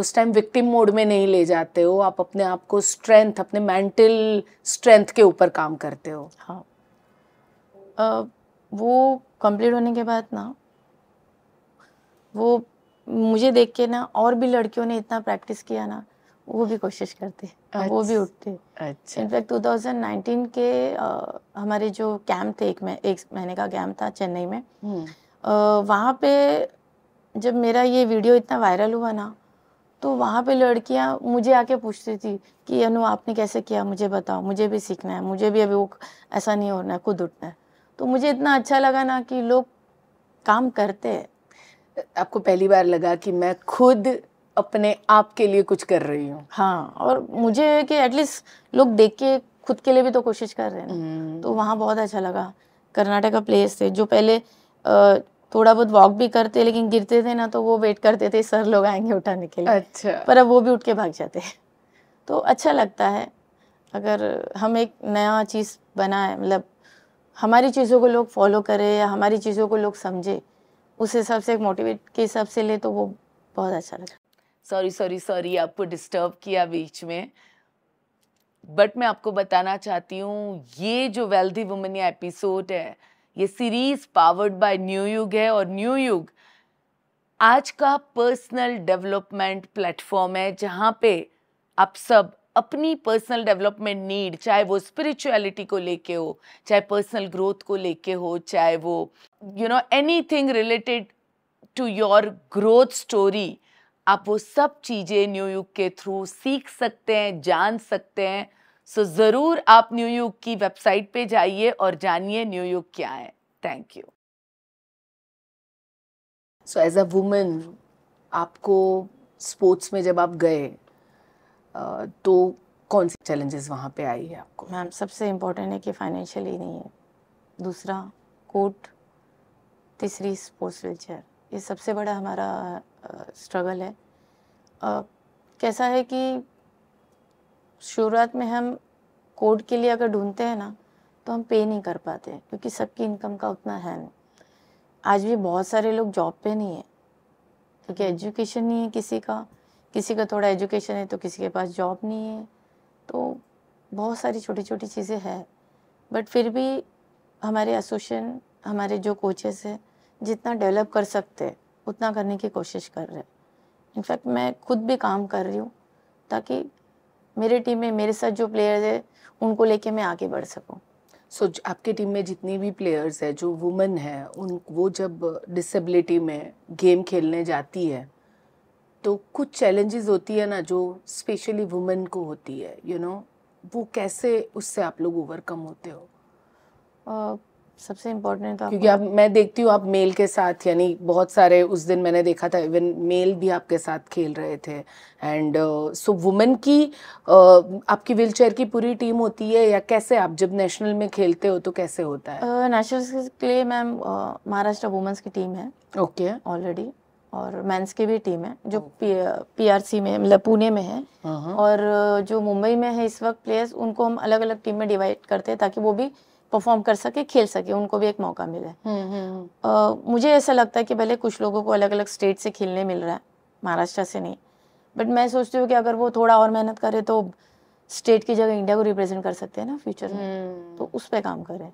उस टाइम विक्टिम मोड में नहीं ले जाते हो आप अपने आप को स्ट्रेंथ अपने मेंटल स्ट्रेंथ के ऊपर काम करते हो हाँ आ, वो कंप्लीट होने के बाद ना वो मुझे देख के ना और भी लड़कियों ने इतना प्रैक्टिस किया ना वो भी कोशिश करते अच्छा, वो भी अच्छा, उठते अच्छा इनफैक्ट 2019 के आ, हमारे जो कैंप थे एक एक महीने का कैंप था चेन्नई में हम्म। वहाँ पे जब मेरा ये वीडियो इतना वायरल हुआ ना तो वहाँ पे लड़कियाँ मुझे आके पूछती थी कि अनु आपने कैसे किया मुझे बताओ मुझे भी सीखना है मुझे भी अभी वो ऐसा नहीं होना है खुद उठना है तो मुझे इतना अच्छा लगा ना कि लोग काम करते हैं आपको पहली बार लगा कि मैं खुद अपने आप के लिए कुछ कर रही हूँ हाँ और मुझे कि एटलीस्ट लोग देख के खुद के लिए भी तो कोशिश कर रहे हैं हम्म। तो वहाँ बहुत अच्छा लगा कर्नाटक का प्लेस थे जो पहले थोड़ा बहुत वॉक भी करते लेकिन गिरते थे ना तो वो वेट करते थे सर लोग आएंगे उठाने के लिए अच्छा पर अब वो भी उठ के भाग जाते हैं तो अच्छा लगता है अगर हम एक नया चीज़ बनाए मतलब हमारी चीज़ों को लोग फॉलो करें या हमारी चीज़ों को लोग समझे उस हिसाब से मोटिवेट के हिसाब से ले तो वो बहुत अच्छा लगा सॉरी सॉरी सॉरी आपको डिस्टर्ब किया बीच में बट मैं आपको बताना चाहती हूँ ये जो वेल्दी वुमेन या एपिसोड है ये सीरीज पावर्ड बाय न्यू युग है और न्यू युग आज का पर्सनल डेवलपमेंट प्लेटफॉर्म है जहाँ पे आप सब अपनी पर्सनल डेवलपमेंट नीड चाहे वो स्पिरिचुअलिटी को लेके हो चाहे पर्सनल ग्रोथ को लेके हो चाहे वो you know any related to your growth story आप वो सब चीज़ें न्यू युग के थ्रू सीख सकते हैं जान सकते हैं सो so, ज़रूर आप न्यू युग की वेबसाइट पे जाइए और जानिए न्यू युग क्या है thank you so as a women आपको स्पोर्ट्स में जब आप गए तो कौन सी चैलेंजेस वहाँ पे आई है आपको मैम सबसे इम्पोर्टेंट है कि फाइनेंशियली नहीं है दूसरा कोर्ट तीसरी स्पोर्ट्स व्हील चेयर ये सबसे बड़ा हमारा स्ट्रगल है आ, कैसा है कि शुरुआत में हम कोर्ट के लिए अगर ढूंढते हैं ना तो हम पे नहीं कर पाते क्योंकि सबकी इनकम का उतना है नहीं आज भी बहुत सारे लोग जॉब पे नहीं है क्योंकि एजुकेशन नहीं है किसी का किसी का थोड़ा एजुकेशन है तो किसी के पास जॉब नहीं है तो बहुत सारी छोटी छोटी चीज़ें हैं बट फिर भी हमारे एसोसिएशन हमारे जो कोचेस हैं जितना डेवलप कर सकते हैं उतना करने की कोशिश कर रहे हैं इनफैक्ट मैं खुद भी काम कर रही हूँ ताकि मेरे टीम में मेरे साथ जो प्लेयर्स है उनको लेके मैं आगे बढ़ सकूँ सो so, आपके टीम में जितनी भी प्लेयर्स है जो वुमेन है उन वो जब डिसेबिलिटी में गेम खेलने जाती है तो कुछ चैलेंजेस होती है ना जो स्पेशली वुमेन को होती है यू you नो know, वो कैसे उससे आप लोग ओवरकम होते हो uh, सबसे इम्पोर्टेंट क्योंकि आप मैं देखती हूँ आप मेल के साथ यानी बहुत सारे उस दिन मैंने देखा था इवन मेल भी आपके साथ खेल रहे थे एंड सो वुमेन की uh, आपकी व्हील की पूरी टीम होती है या कैसे आप जब नेशनल में खेलते हो तो कैसे होता है नेशनल के लिए मैम महाराष्ट्र वुमेंस की टीम है ओके ऑलरेडी और मेंस की भी टीम है जो पीआरसी में मतलब पुणे में है हाँ, हाँ। और जो मुंबई में है इस वक्त प्लेयर्स उनको हम अलग अलग टीम में डिवाइड करते हैं ताकि वो भी परफॉर्म कर सके खेल सके उनको भी एक मौका मिले आ, हम्म, हम्म, हम्म। मुझे ऐसा लगता है कि भले कुछ लोगों को अलग अलग स्टेट से खेलने मिल रहा है महाराष्ट्र से नहीं बट मैं सोचती हूँ कि अगर वो थोड़ा और मेहनत करे तो स्टेट की जगह इंडिया को रिप्रेजेंट कर सकते हैं ना फ्यूचर में तो उस पर काम करें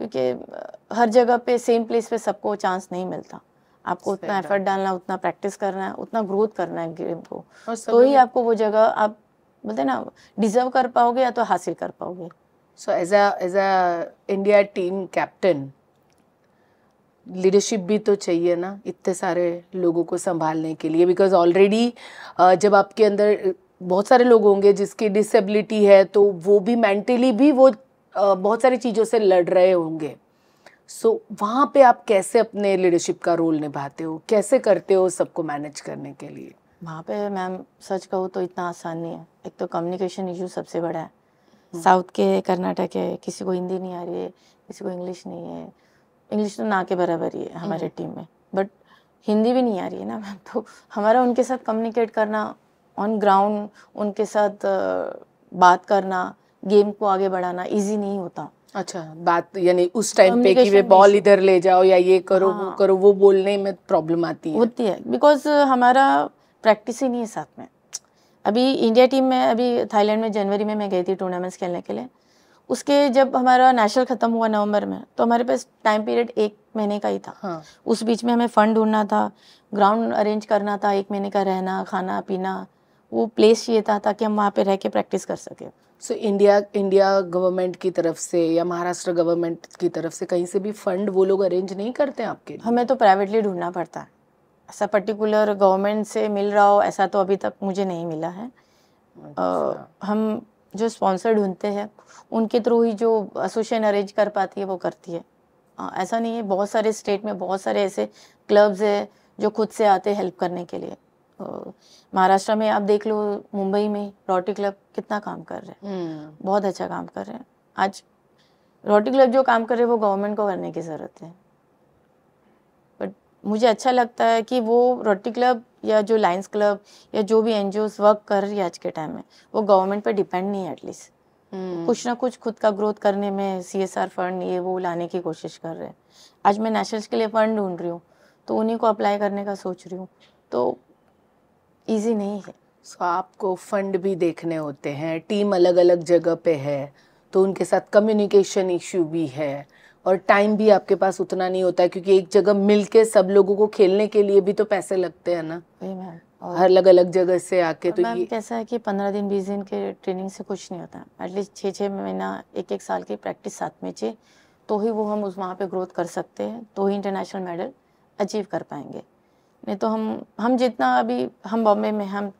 क्योंकि हर जगह पे सेम प्लेस पे सबको चांस नहीं मिलता आपको उतना एफर्ट डालना उतना प्रैक्टिस करना है उतना ग्रोथ करना है गेम को तो ही आपको वो जगह आप बोलते ना डिजर्व कर पाओगे या तो हासिल कर पाओगे so as a as a India team captain leadership भी तो चाहिए ना इतने सारे लोगों को संभालने के लिए बिकॉज ऑलरेडी uh, जब आपके अंदर uh, बहुत सारे लोग होंगे जिसकी डिसेबिलिटी है तो वो भी मेंटली भी वो uh, बहुत सारी चीज़ों से लड़ रहे होंगे सो so, वहाँ पे आप कैसे अपने लीडरशिप का रोल निभाते हो कैसे करते हो सबको मैनेज करने के लिए वहाँ पे मैम सच कहूँ तो इतना आसान नहीं है एक तो कम्युनिकेशन इशू सबसे बड़ा है साउथ हम्म। के कर्नाटक है किसी को हिंदी नहीं आ रही है किसी को इंग्लिश नहीं है इंग्लिश तो ना के बराबर ही है हमारे टीम हम्म। में बट हिंदी भी नहीं आ रही है ना मैम तो हमारा उनके साथ कम्युनिकेट करना ऑन ग्राउंड उनके साथ बात करना गेम को आगे बढ़ाना इजी नहीं होता अच्छा बात यानी उस टाइम पे कि वे बॉल इधर ले जाओ या ये करो हाँ। वो करो वो बोलने में प्रॉब्लम आती है होती है बिकॉज uh, हमारा प्रैक्टिस ही नहीं है साथ में अभी इंडिया टीम में अभी थाईलैंड में जनवरी में मैं गई थी टूर्नामेंट्स खेलने के लिए उसके जब हमारा नेशनल ख़त्म हुआ नवंबर में तो हमारे पास टाइम पीरियड एक महीने का ही था हाँ। उस बीच में हमें फ़ंड ढूंढना था ग्राउंड अरेंज करना था एक महीने का रहना खाना पीना वो प्लेस चाहिए था ताकि हम वहाँ पे रह के प्रैक्टिस कर सकें सो इंडिया इंडिया गवर्नमेंट की तरफ से या महाराष्ट्र गवर्नमेंट की तरफ से कहीं से भी फंड वो लोग अरेंज नहीं करते हैं आपके हमें तो प्राइवेटली ढूंढना पड़ता है ऐसा पर्टिकुलर गवर्नमेंट से मिल रहा हो ऐसा तो अभी तक मुझे नहीं मिला है अच्छा। आ, हम जो स्पॉन्सर ढूंढते हैं उनके थ्रू ही जो एसोसिएशन अरेंज कर पाती है वो करती है आ, ऐसा नहीं है बहुत सारे स्टेट में बहुत सारे ऐसे क्लब्स है जो खुद से आते हेल्प करने के लिए महाराष्ट्र में आप देख लो मुंबई में रोटी क्लब कितना काम कर रहे हैं hmm. बहुत अच्छा काम कर रहे हैं आज रोटी क्लब जो काम कर रहे हैं वो गवर्नमेंट को करने की ज़रूरत है बट मुझे अच्छा लगता है कि वो रोटी क्लब या जो लाइन्स क्लब या जो भी एन वर्क कर रही है आज के टाइम में वो गवर्नमेंट पर डिपेंड नहीं है एटलीस्ट हम्म। hmm. कुछ ना कुछ खुद का ग्रोथ करने में सी एस आर फंड ये वो लाने की कोशिश कर रहे हैं आज मैं नेशनल्स के लिए फंड ढूंढ रही हूँ तो उन्हीं को अप्लाई करने का सोच रही हूँ तो ईजी नहीं है सो आपको फंड भी देखने होते हैं टीम अलग अलग जगह पे है तो उनके साथ कम्युनिकेशन इश्यू भी है और टाइम भी आपके पास उतना नहीं होता है क्योंकि एक जगह मिलके सब लोगों को खेलने के लिए भी तो पैसे लगते हैं ना और हर अलग अलग जगह से आके तो ये कैसा है कि पंद्रह दिन बीस दिन के ट्रेनिंग से कुछ नहीं होता एटलीस्ट छः छः महीना एक एक साल की प्रैक्टिस साथ में चाहिए तो ही वो हम उस वहाँ पे ग्रोथ कर सकते हैं तो ही इंटरनेशनल मेडल अचीव कर पाएंगे में तो हम हम जितना अभी हम बॉम्बे में हम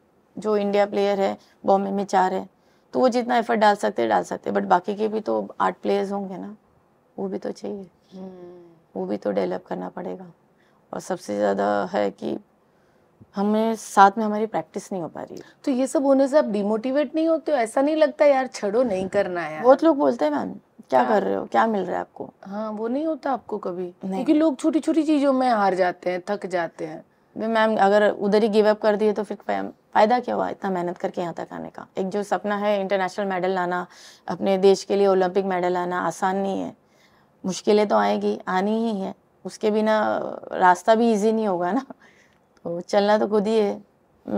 जो इंडिया प्लेयर है बॉम्बे में चार है तो वो जितना एफर्ट डाल सकते हैं डाल सकते हैं बट बाकी के भी तो आठ प्लेयर्स होंगे ना वो भी तो चाहिए हम्म। वो भी तो डेवलप करना पड़ेगा और सबसे ज़्यादा है कि हमें साथ में हमारी प्रैक्टिस नहीं हो पा रही तो ये सब होने से आप डिमोटिवेट नहीं होते हो ऐसा नहीं लगता यार छड़ो नहीं करना है बहुत लोग बोलते हैं मैम क्या हाँ। कर रहे हो क्या मिल रहा है आपको हाँ वो नहीं होता आपको कभी क्योंकि लोग छोटी छोटी चीजों में हार जाते हैं थक जाते हैं भी मैम अगर उधर ही गिव अप कर दिए तो फिर फ़ायदा क्या हुआ इतना मेहनत करके यहाँ तक आने का एक जो सपना है इंटरनेशनल मेडल लाना अपने देश के लिए ओलंपिक मेडल लाना आसान नहीं है मुश्किलें तो आएगी आनी ही है उसके बिना रास्ता भी इजी नहीं होगा ना तो चलना तो खुद ही है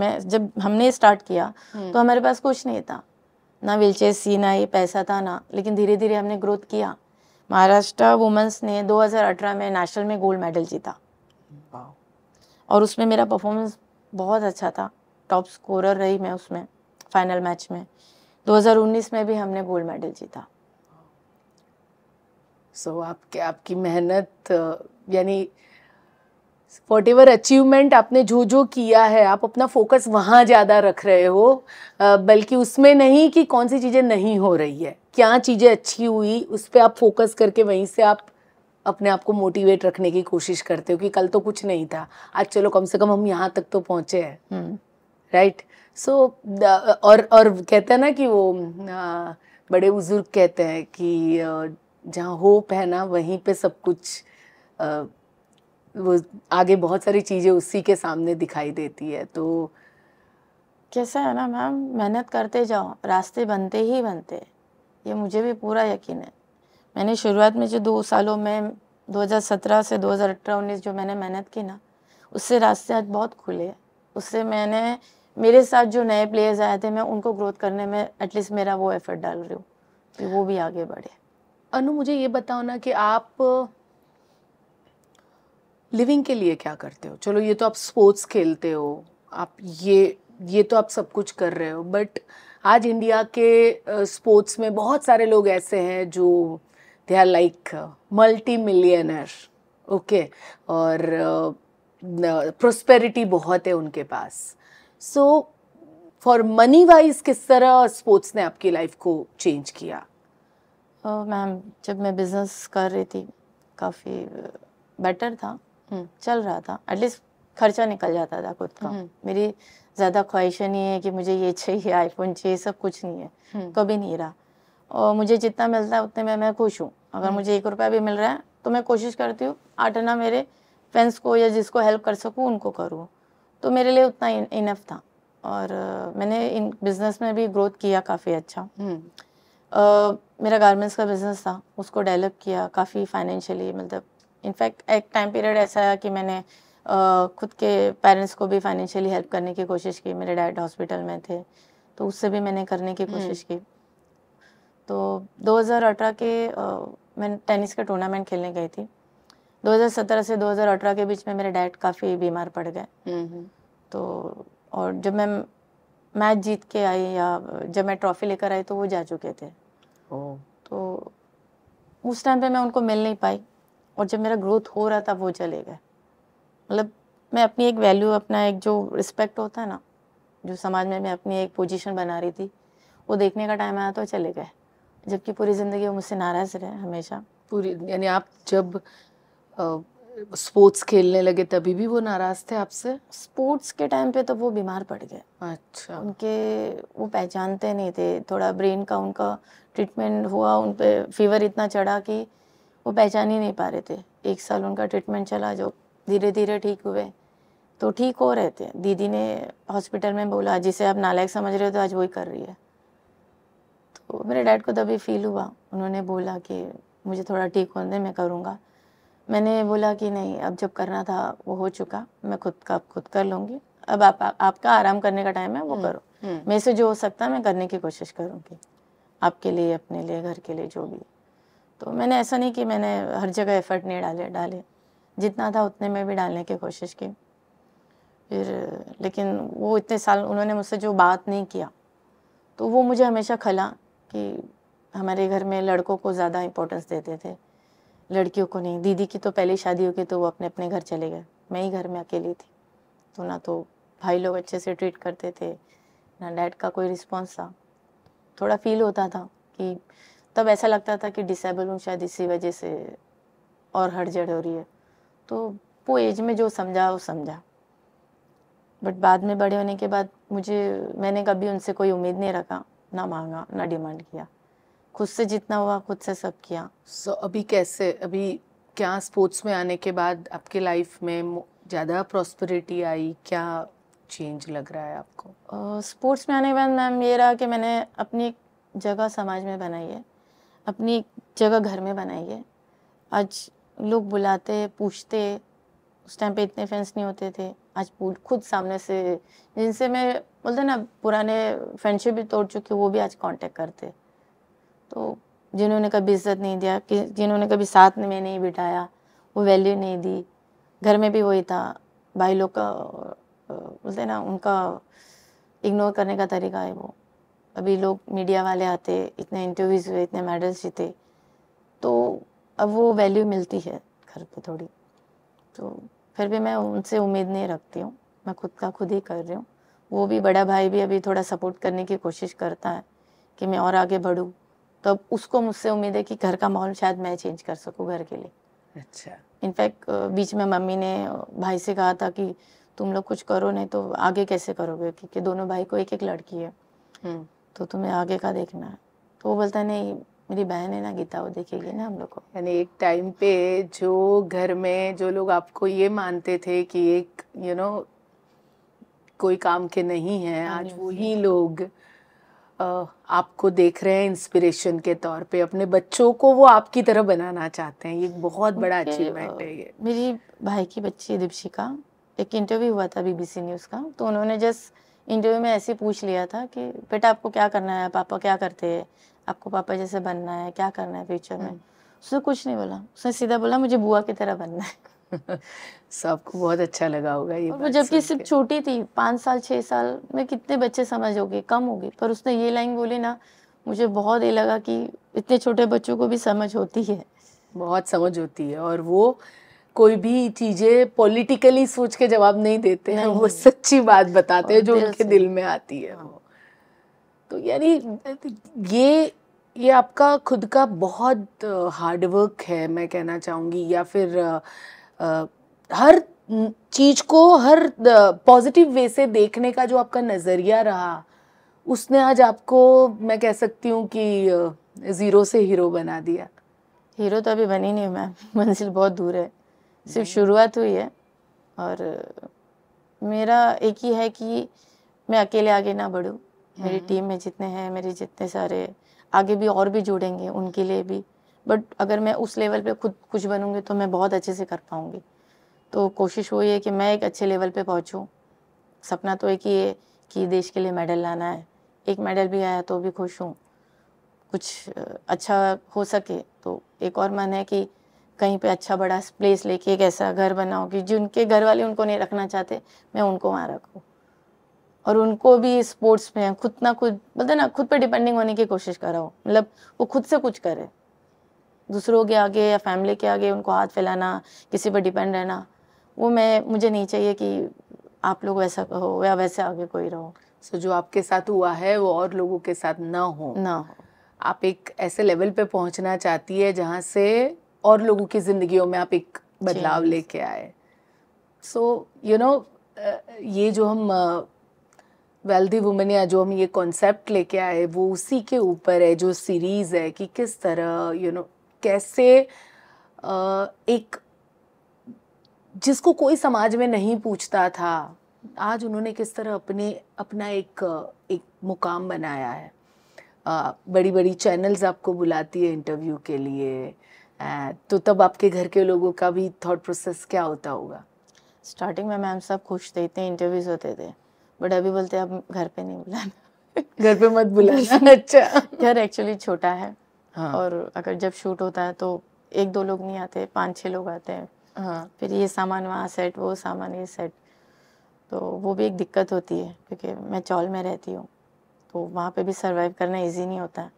मैं जब हमने स्टार्ट किया हम्म। तो हमारे पास कुछ नहीं था ना चेयर सी ना ये पैसा था ना लेकिन धीरे धीरे हमने ग्रोथ किया महाराष्ट्र वुमेंस ने 2018 में नेशनल में गोल्ड मेडल जीता और उसमें मेरा परफॉर्मेंस बहुत अच्छा था टॉप स्कोरर रही मैं उसमें फाइनल मैच में 2019 में भी हमने गोल्ड मेडल जीता सो so, आपके आपकी मेहनत यानी वॉट एवर अचीवमेंट आपने जो जो किया है आप अपना फोकस वहाँ ज़्यादा रख रहे हो बल्कि उसमें नहीं कि कौन सी चीज़ें नहीं हो रही है क्या चीज़ें अच्छी हुई उस पर आप फोकस करके वहीं से आप अपने आप को मोटिवेट रखने की कोशिश करते हो कि कल तो कुछ नहीं था आज चलो कम से कम हम यहाँ तक तो पहुँचे हैं राइट हम्म। सो और और कहते हैं ना कि वो आ, बड़े बुजुर्ग कहते हैं कि जहाँ होप है ना वहीं पे सब कुछ आ, वो आगे बहुत सारी चीज़ें उसी के सामने दिखाई देती है तो कैसा है ना मैम मेहनत करते जाओ रास्ते बनते ही बनते ये मुझे भी पूरा यकीन है मैंने शुरुआत में जो दो सालों में 2017 से 2018-19 जो मैंने मेहनत की ना उससे रास्ते आज बहुत खुले उससे मैंने मेरे साथ जो नए प्लेयर्स आए थे मैं उनको ग्रोथ करने में एटलीस्ट मेरा वो एफर्ट डाल रही हूँ कि वो भी आगे बढ़े अनु मुझे ये बताओ ना कि आप लिविंग के लिए क्या करते हो चलो ये तो आप स्पोर्ट्स खेलते हो आप ये ये तो आप सब कुछ कर रहे हो बट आज इंडिया के स्पोर्ट्स में बहुत सारे लोग ऐसे हैं जो they are like multi millionaire okay और प्रोस्पेरिटी uh, बहुत है उनके पास सो फॉर मनी वाइज किस तरह स्पोर्ट्स ने आपकी लाइफ को चेंज किया मैम जब मैं बिजनेस कर रही थी काफ़ी बेटर uh, था हम्म। चल रहा था एटलीस्ट खर्चा निकल जाता था खुद का हम्म। मेरी ज़्यादा ख्वाहिशें नहीं है कि मुझे ये चाहिए आईफोन चाहिए सब कुछ नहीं है हम्म। कभी नहीं रहा और मुझे जितना मिलता है उतने में मैं खुश हूँ अगर मुझे एक रुपया भी मिल रहा है तो मैं कोशिश करती हूँ आठ ना मेरे फ्रेंड्स को या जिसको हेल्प कर सकूँ उनको करूँ तो मेरे लिए उतना इनफ था और मैंने इन बिज़नेस में भी ग्रोथ किया काफ़ी अच्छा हम्म। मेरा गारमेंट्स का बिजनेस था उसको डेवलप किया काफ़ी फाइनेंशियली मतलब इनफैक्ट एक टाइम पीरियड ऐसा आया कि मैंने खुद के पेरेंट्स को भी फाइनेंशियली हेल्प करने की कोशिश की मेरे डैड हॉस्पिटल में थे तो उससे भी मैंने करने की हम्म। कोशिश की तो 2018 के मैं टेनिस का टूर्नामेंट खेलने गई थी 2017 से 2018 के बीच में मेरे डैड काफ़ी बीमार पड़ गए तो और जब मैं मैच जीत के आई या जब मैं ट्रॉफी लेकर आई तो वो जा चुके थे तो उस टाइम पे मैं उनको मिल नहीं पाई और जब मेरा ग्रोथ हो रहा था वो चले गए मतलब मैं अपनी एक वैल्यू अपना एक जो रिस्पेक्ट होता है ना जो समाज में मैं अपनी एक पोजीशन बना रही थी वो देखने का टाइम आया तो चले गए जबकि पूरी ज़िंदगी वो मुझसे नाराज़ रहे हमेशा पूरी यानी आप जब स्पोर्ट्स खेलने लगे तभी भी वो नाराज़ थे आपसे स्पोर्ट्स के टाइम पे तो वो बीमार पड़ गए अच्छा उनके वो पहचानते नहीं थे थोड़ा ब्रेन का उनका ट्रीटमेंट हुआ उन पर फीवर इतना चढ़ा कि वो पहचान ही नहीं पा रहे थे एक साल उनका ट्रीटमेंट चला जो धीरे धीरे ठीक हुए तो ठीक हो रहे थे दीदी ने हॉस्पिटल में बोला जिसे आप नालायक समझ रहे हो तो आज वही कर रही है तो मेरे डैड को तभी फील हुआ उन्होंने बोला कि मुझे थोड़ा ठीक होने मैं करूँगा मैंने बोला कि नहीं अब जब करना था वो हो चुका मैं खुद का खुद कर लूँगी अब आप, आप आपका आराम करने का टाइम है वो हम्म, करो हम्म। मेरे से जो हो सकता है मैं करने की कोशिश करूँगी आपके लिए अपने लिए घर के लिए जो भी तो मैंने ऐसा नहीं कि मैंने हर जगह एफर्ट नहीं डाले डाले जितना था उतने में भी डालने की कोशिश की फिर लेकिन वो इतने साल उन्होंने मुझसे जो बात नहीं किया तो वो मुझे हमेशा खला कि हमारे घर में लड़कों को ज़्यादा इम्पोर्टेंस देते थे लड़कियों को नहीं दीदी की तो पहले शादी हो गई तो वो अपने अपने घर चले गए मैं ही घर में अकेली थी तो ना तो भाई लोग अच्छे से ट्रीट करते थे ना डैड का कोई रिस्पॉन्स था थोड़ा फील होता था कि तब ऐसा लगता था कि डिसेबल हूँ शायद इसी वजह से और हड़जड़ हो रही है तो वो एज में जो समझा वो समझा बट बाद में बड़े होने के बाद मुझे मैंने कभी उनसे कोई उम्मीद नहीं रखा ना मांगा ना डिमांड किया खुद से जितना हुआ खुद से सब किया सो so, अभी कैसे अभी क्या स्पोर्ट्स में आने के बाद आपके लाइफ में ज़्यादा प्रॉस्पेरिटी आई क्या चेंज लग रहा है आपको स्पोर्ट्स uh, में आने के बाद मैम ये रहा कि मैंने अपनी जगह समाज में बनाई है अपनी जगह घर में बनाई है आज लोग बुलाते पूछते उस टाइम पे इतने फैंस नहीं होते थे आज खुद सामने से जिनसे मैं बोलते ना पुराने फ्रेंडशिप भी तोड़ चुकी वो भी आज कांटेक्ट करते तो जिन्होंने कभी इज्जत नहीं दिया कि जिन्होंने कभी साथ में नहीं बिठाया वो वैल्यू नहीं दी घर में भी वही था भाई लोग का बोलते ना उनका इग्नोर करने का तरीका है वो अभी लोग मीडिया वाले आते इतने इंटरव्यूज़ हुए इतने मेडल्स जीते तो अब वो वैल्यू मिलती है घर पे थोड़ी तो फिर भी मैं उनसे उम्मीद नहीं रखती हूँ मैं खुद का खुद ही कर रही हूँ वो भी बड़ा भाई भी अभी थोड़ा सपोर्ट करने की कोशिश करता है कि मैं और आगे बढ़ूँ तो अब उसको मुझसे उम्मीद है कि घर का माहौल शायद मैं चेंज कर सकूँ घर के लिए अच्छा इनफैक्ट बीच में मम्मी ने भाई से कहा था कि तुम लोग कुछ करो नहीं तो आगे कैसे करोगे क्योंकि दोनों भाई को एक एक लड़की है हम्म। तो तुम्हें आगे का देखना है तो वो बोलता है नहीं मेरी बहन है ना गीता वो देखेगी ना हम लोग को यानी एक टाइम पे जो घर में जो लोग आपको ये मानते थे कि एक यू you नो know, कोई काम के नहीं है हाँ आज वही हाँ लोग आपको देख रहे हैं इंस्पिरेशन के तौर पे अपने बच्चों को वो आपकी तरह बनाना चाहते हैं ये बहुत बड़ा अचीवमेंट है ये मेरी भाई की बच्ची दीपशिका एक इंटरव्यू हुआ था बीबीसी न्यूज़ का तो उन्होंने जस्ट इंटरव्यू में ऐसे पूछ लिया था कि बेटा आपको क्या करना है पापा क्या करते हैं आपको पापा जैसे बनना है क्या करना है फ्यूचर में हम्म। उसने कुछ नहीं बोला उसने सीधा बोला मुझे बुआ की तरह बनना है सबको बहुत अच्छा लगा होगा ये और जबकि सिर्फ छोटी थी पाँच साल छः साल में कितने बच्चे समझ हो गए कम हो गए पर उसने ये लाइन बोली ना मुझे बहुत ये लगा कि इतने छोटे बच्चों को भी समझ होती है बहुत समझ होती है और वो कोई भी चीज़ें पॉलिटिकली सोच के जवाब नहीं देते हैं वो सच्ची बात बताते हैं जो उनके दिल में आती है हाँ। तो यानी ये ये आपका खुद का बहुत हार्डवर्क है मैं कहना चाहूँगी या फिर आ, हर चीज़ को हर पॉजिटिव वे से देखने का जो आपका नज़रिया रहा उसने आज आपको मैं कह सकती हूँ कि ज़ीरो से हीरो बना दिया हीरो तो अभी बनी नहीं मैम मंजिल बहुत दूर है सिर्फ शुरुआत हुई है और मेरा एक ही है कि मैं अकेले आगे ना बढ़ूँ मेरी हम्म। टीम में जितने हैं मेरे जितने सारे आगे भी और भी जुड़ेंगे उनके लिए भी बट अगर मैं उस लेवल पे खुद कुछ बनूंगी तो मैं बहुत अच्छे से कर पाऊंगी तो कोशिश वही है कि मैं एक अच्छे लेवल पे पहुंचूं सपना तो एक ही है कि देश के लिए मेडल लाना है एक मेडल भी आया तो भी खुश हूँ कुछ अच्छा हो सके तो एक और मन है कि कहीं पे अच्छा बड़ा प्लेस लेके एक ऐसा घर बनाओ कि जिनके घर वाले उनको नहीं रखना चाहते मैं उनको वहाँ रखूँ और उनको भी स्पोर्ट्स में खुद ना खुद मतलब ना खुद पे डिपेंडिंग होने की कोशिश हूँ मतलब वो खुद से कुछ करे दूसरों के आगे या फैमिली के आगे उनको हाथ फैलाना किसी पर डिपेंड रहना वो मैं मुझे नहीं चाहिए कि आप लोग वैसा हो या वैसे आगे कोई रहो सो so, जो आपके साथ हुआ है वो और लोगों के साथ ना हो ना हो आप एक ऐसे लेवल पे पहुंचना चाहती है जहाँ से और लोगों की ज़िंदगियों में आप एक बदलाव लेके आए सो यू नो ये जो हम वेल्दी वुमेन या जो हम ये कॉन्सेप्ट लेके आए वो उसी के ऊपर है जो सीरीज़ है कि किस तरह यू you नो know, कैसे uh, एक जिसको कोई समाज में नहीं पूछता था आज उन्होंने किस तरह अपने अपना एक एक मुकाम बनाया है बड़ी बड़ी चैनल्स आपको बुलाती है इंटरव्यू के लिए तो तब आपके घर के लोगों का भी थॉट प्रोसेस क्या होता होगा स्टार्टिंग में मैम सब खुश थे इतने इंटरव्यूज होते थे बट अभी बोलते अब घर पे नहीं बुलाना घर पे मत बुलाना अच्छा घर एक्चुअली छोटा है हाँ। और अगर जब शूट होता है तो एक दो लोग नहीं आते पाँच छः लोग आते हैं हाँ। फिर ये सामान वहाँ सेट वो सामान ये सेट तो वो भी एक दिक्कत होती है क्योंकि मैं चौल में रहती हूँ तो वहाँ पे भी सरवाइव करना इजी नहीं होता है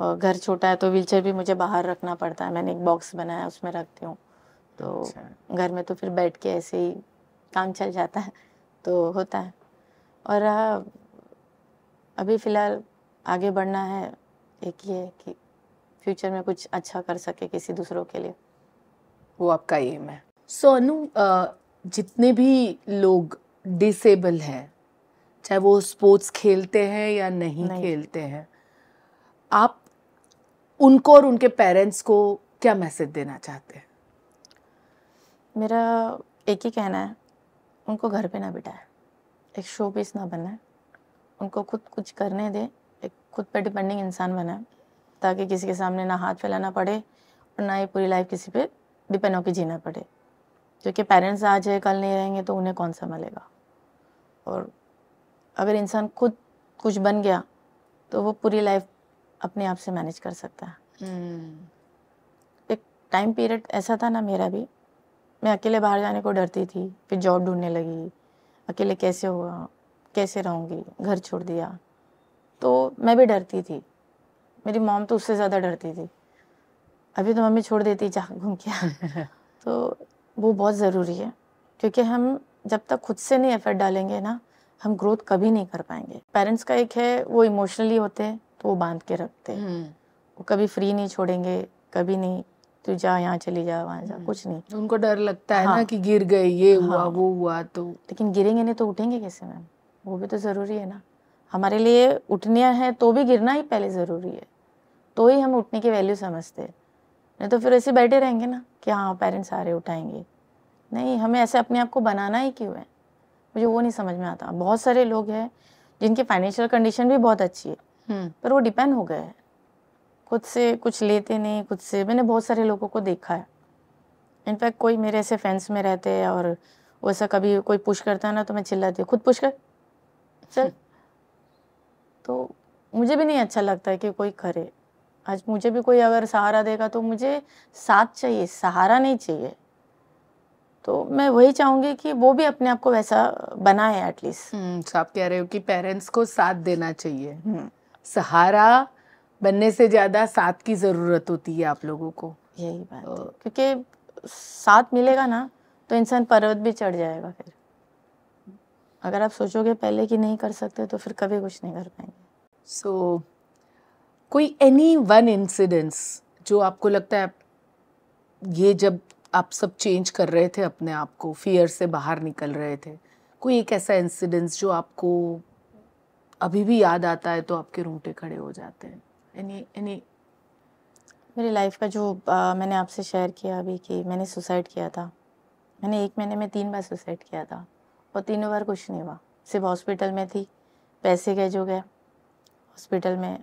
और घर छोटा है तो व्हील भी मुझे बाहर रखना पड़ता है मैंने एक बॉक्स बनाया उसमें रखती हूँ तो अच्छा। घर में तो फिर बैठ के ऐसे ही काम चल जाता है तो होता है और अभी फ़िलहाल आगे बढ़ना है एक ये कि फ्यूचर में कुछ अच्छा कर सके किसी दूसरों के लिए वो आपका एम है सोनू so, जितने भी लोग डिसेबल हैं चाहे वो स्पोर्ट्स खेलते हैं या नहीं, नहीं। खेलते हैं आप उनको और उनके पेरेंट्स को क्या मैसेज देना चाहते हैं मेरा एक ही कहना है उनको घर पे ना बिठाए एक शो पीस ना बनाए उनको खुद कुछ करने दें एक खुद पे डिपेंडिंग इंसान बनाए ताकि किसी के सामने ना हाथ फैलाना पड़े और ना ही पूरी लाइफ किसी पे डिपेंड होकर जीना पड़े क्योंकि पेरेंट्स आज है कल नहीं रहेंगे तो उन्हें कौन सा मिलेगा और अगर इंसान खुद कुछ बन गया तो वो पूरी लाइफ अपने आप से मैनेज कर सकता है हम्म। एक टाइम पीरियड ऐसा था ना मेरा भी मैं अकेले बाहर जाने को डरती थी फिर जॉब ढूंढने लगी अकेले कैसे होगा कैसे रहूँगी घर छोड़ दिया तो मैं भी डरती थी मेरी मॉम तो उससे ज़्यादा डरती थी अभी तो मम्मी छोड़ देती जा घूम के तो वो बहुत ज़रूरी है क्योंकि हम जब तक खुद से नहीं एफर्ट डालेंगे ना हम ग्रोथ कभी नहीं कर पाएंगे पेरेंट्स का एक है वो इमोशनली होते हैं वो बांध के रखते हैं हम्म। वो कभी फ्री नहीं छोड़ेंगे कभी नहीं तू जा यहाँ चली जा वहाँ जा हम्म। कुछ नहीं उनको डर लगता है हाँ, ना कि गिर गए ये हाँ, हुआ वो हुआ तो लेकिन गिरेंगे नहीं तो उठेंगे कैसे मैम वो भी तो ज़रूरी है ना हमारे लिए उठना है तो भी गिरना ही पहले ज़रूरी है तो ही हम उठने की वैल्यू समझते हैं नहीं तो फिर ऐसे बैठे रहेंगे ना कि हाँ पेरेंट्स सारे उठाएंगे नहीं हमें ऐसे अपने आप को बनाना ही क्यों है मुझे वो नहीं समझ में आता बहुत सारे लोग हैं जिनकी फाइनेंशियल कंडीशन भी बहुत अच्छी है हम्म। पर वो डिपेंड हो गया है खुद से कुछ लेते नहीं खुद से मैंने बहुत सारे लोगों को देखा है इनफैक्ट कोई मेरे ऐसे फैंस में रहते हैं और वैसा कभी कोई पुश करता है ना तो मैं चिल्लाती हूँ खुद पुश कर चल तो मुझे भी नहीं अच्छा लगता है कि कोई करे आज मुझे भी कोई अगर सहारा देगा तो मुझे साथ चाहिए सहारा नहीं चाहिए तो मैं वही चाहूंगी कि वो भी अपने आप को वैसा बनाए एटलीस्ट हम्म, तो आप कह रहे हो कि पेरेंट्स को साथ देना चाहिए हम्म। सहारा बनने से ज़्यादा साथ की ज़रूरत होती है आप लोगों को यही बात तो, क्योंकि साथ मिलेगा ना तो इंसान पर्वत भी चढ़ जाएगा फिर अगर आप सोचोगे पहले कि नहीं कर सकते तो फिर कभी कुछ नहीं कर पाएंगे सो so, कोई एनी वन इंसिडेंट्स जो आपको लगता है ये जब आप सब चेंज कर रहे थे अपने आप को फियर से बाहर निकल रहे थे कोई एक ऐसा इंसिडेंस जो आपको अभी भी याद आता है तो आपके रूटे खड़े हो जाते हैं यानी यानी मेरी लाइफ का जो आ, मैंने आपसे शेयर किया अभी कि मैंने सुसाइड किया था मैंने एक महीने में तीन बार सुसाइड किया था और तीनों बार कुछ नहीं हुआ सिर्फ हॉस्पिटल में थी पैसे गए जो गए हॉस्पिटल में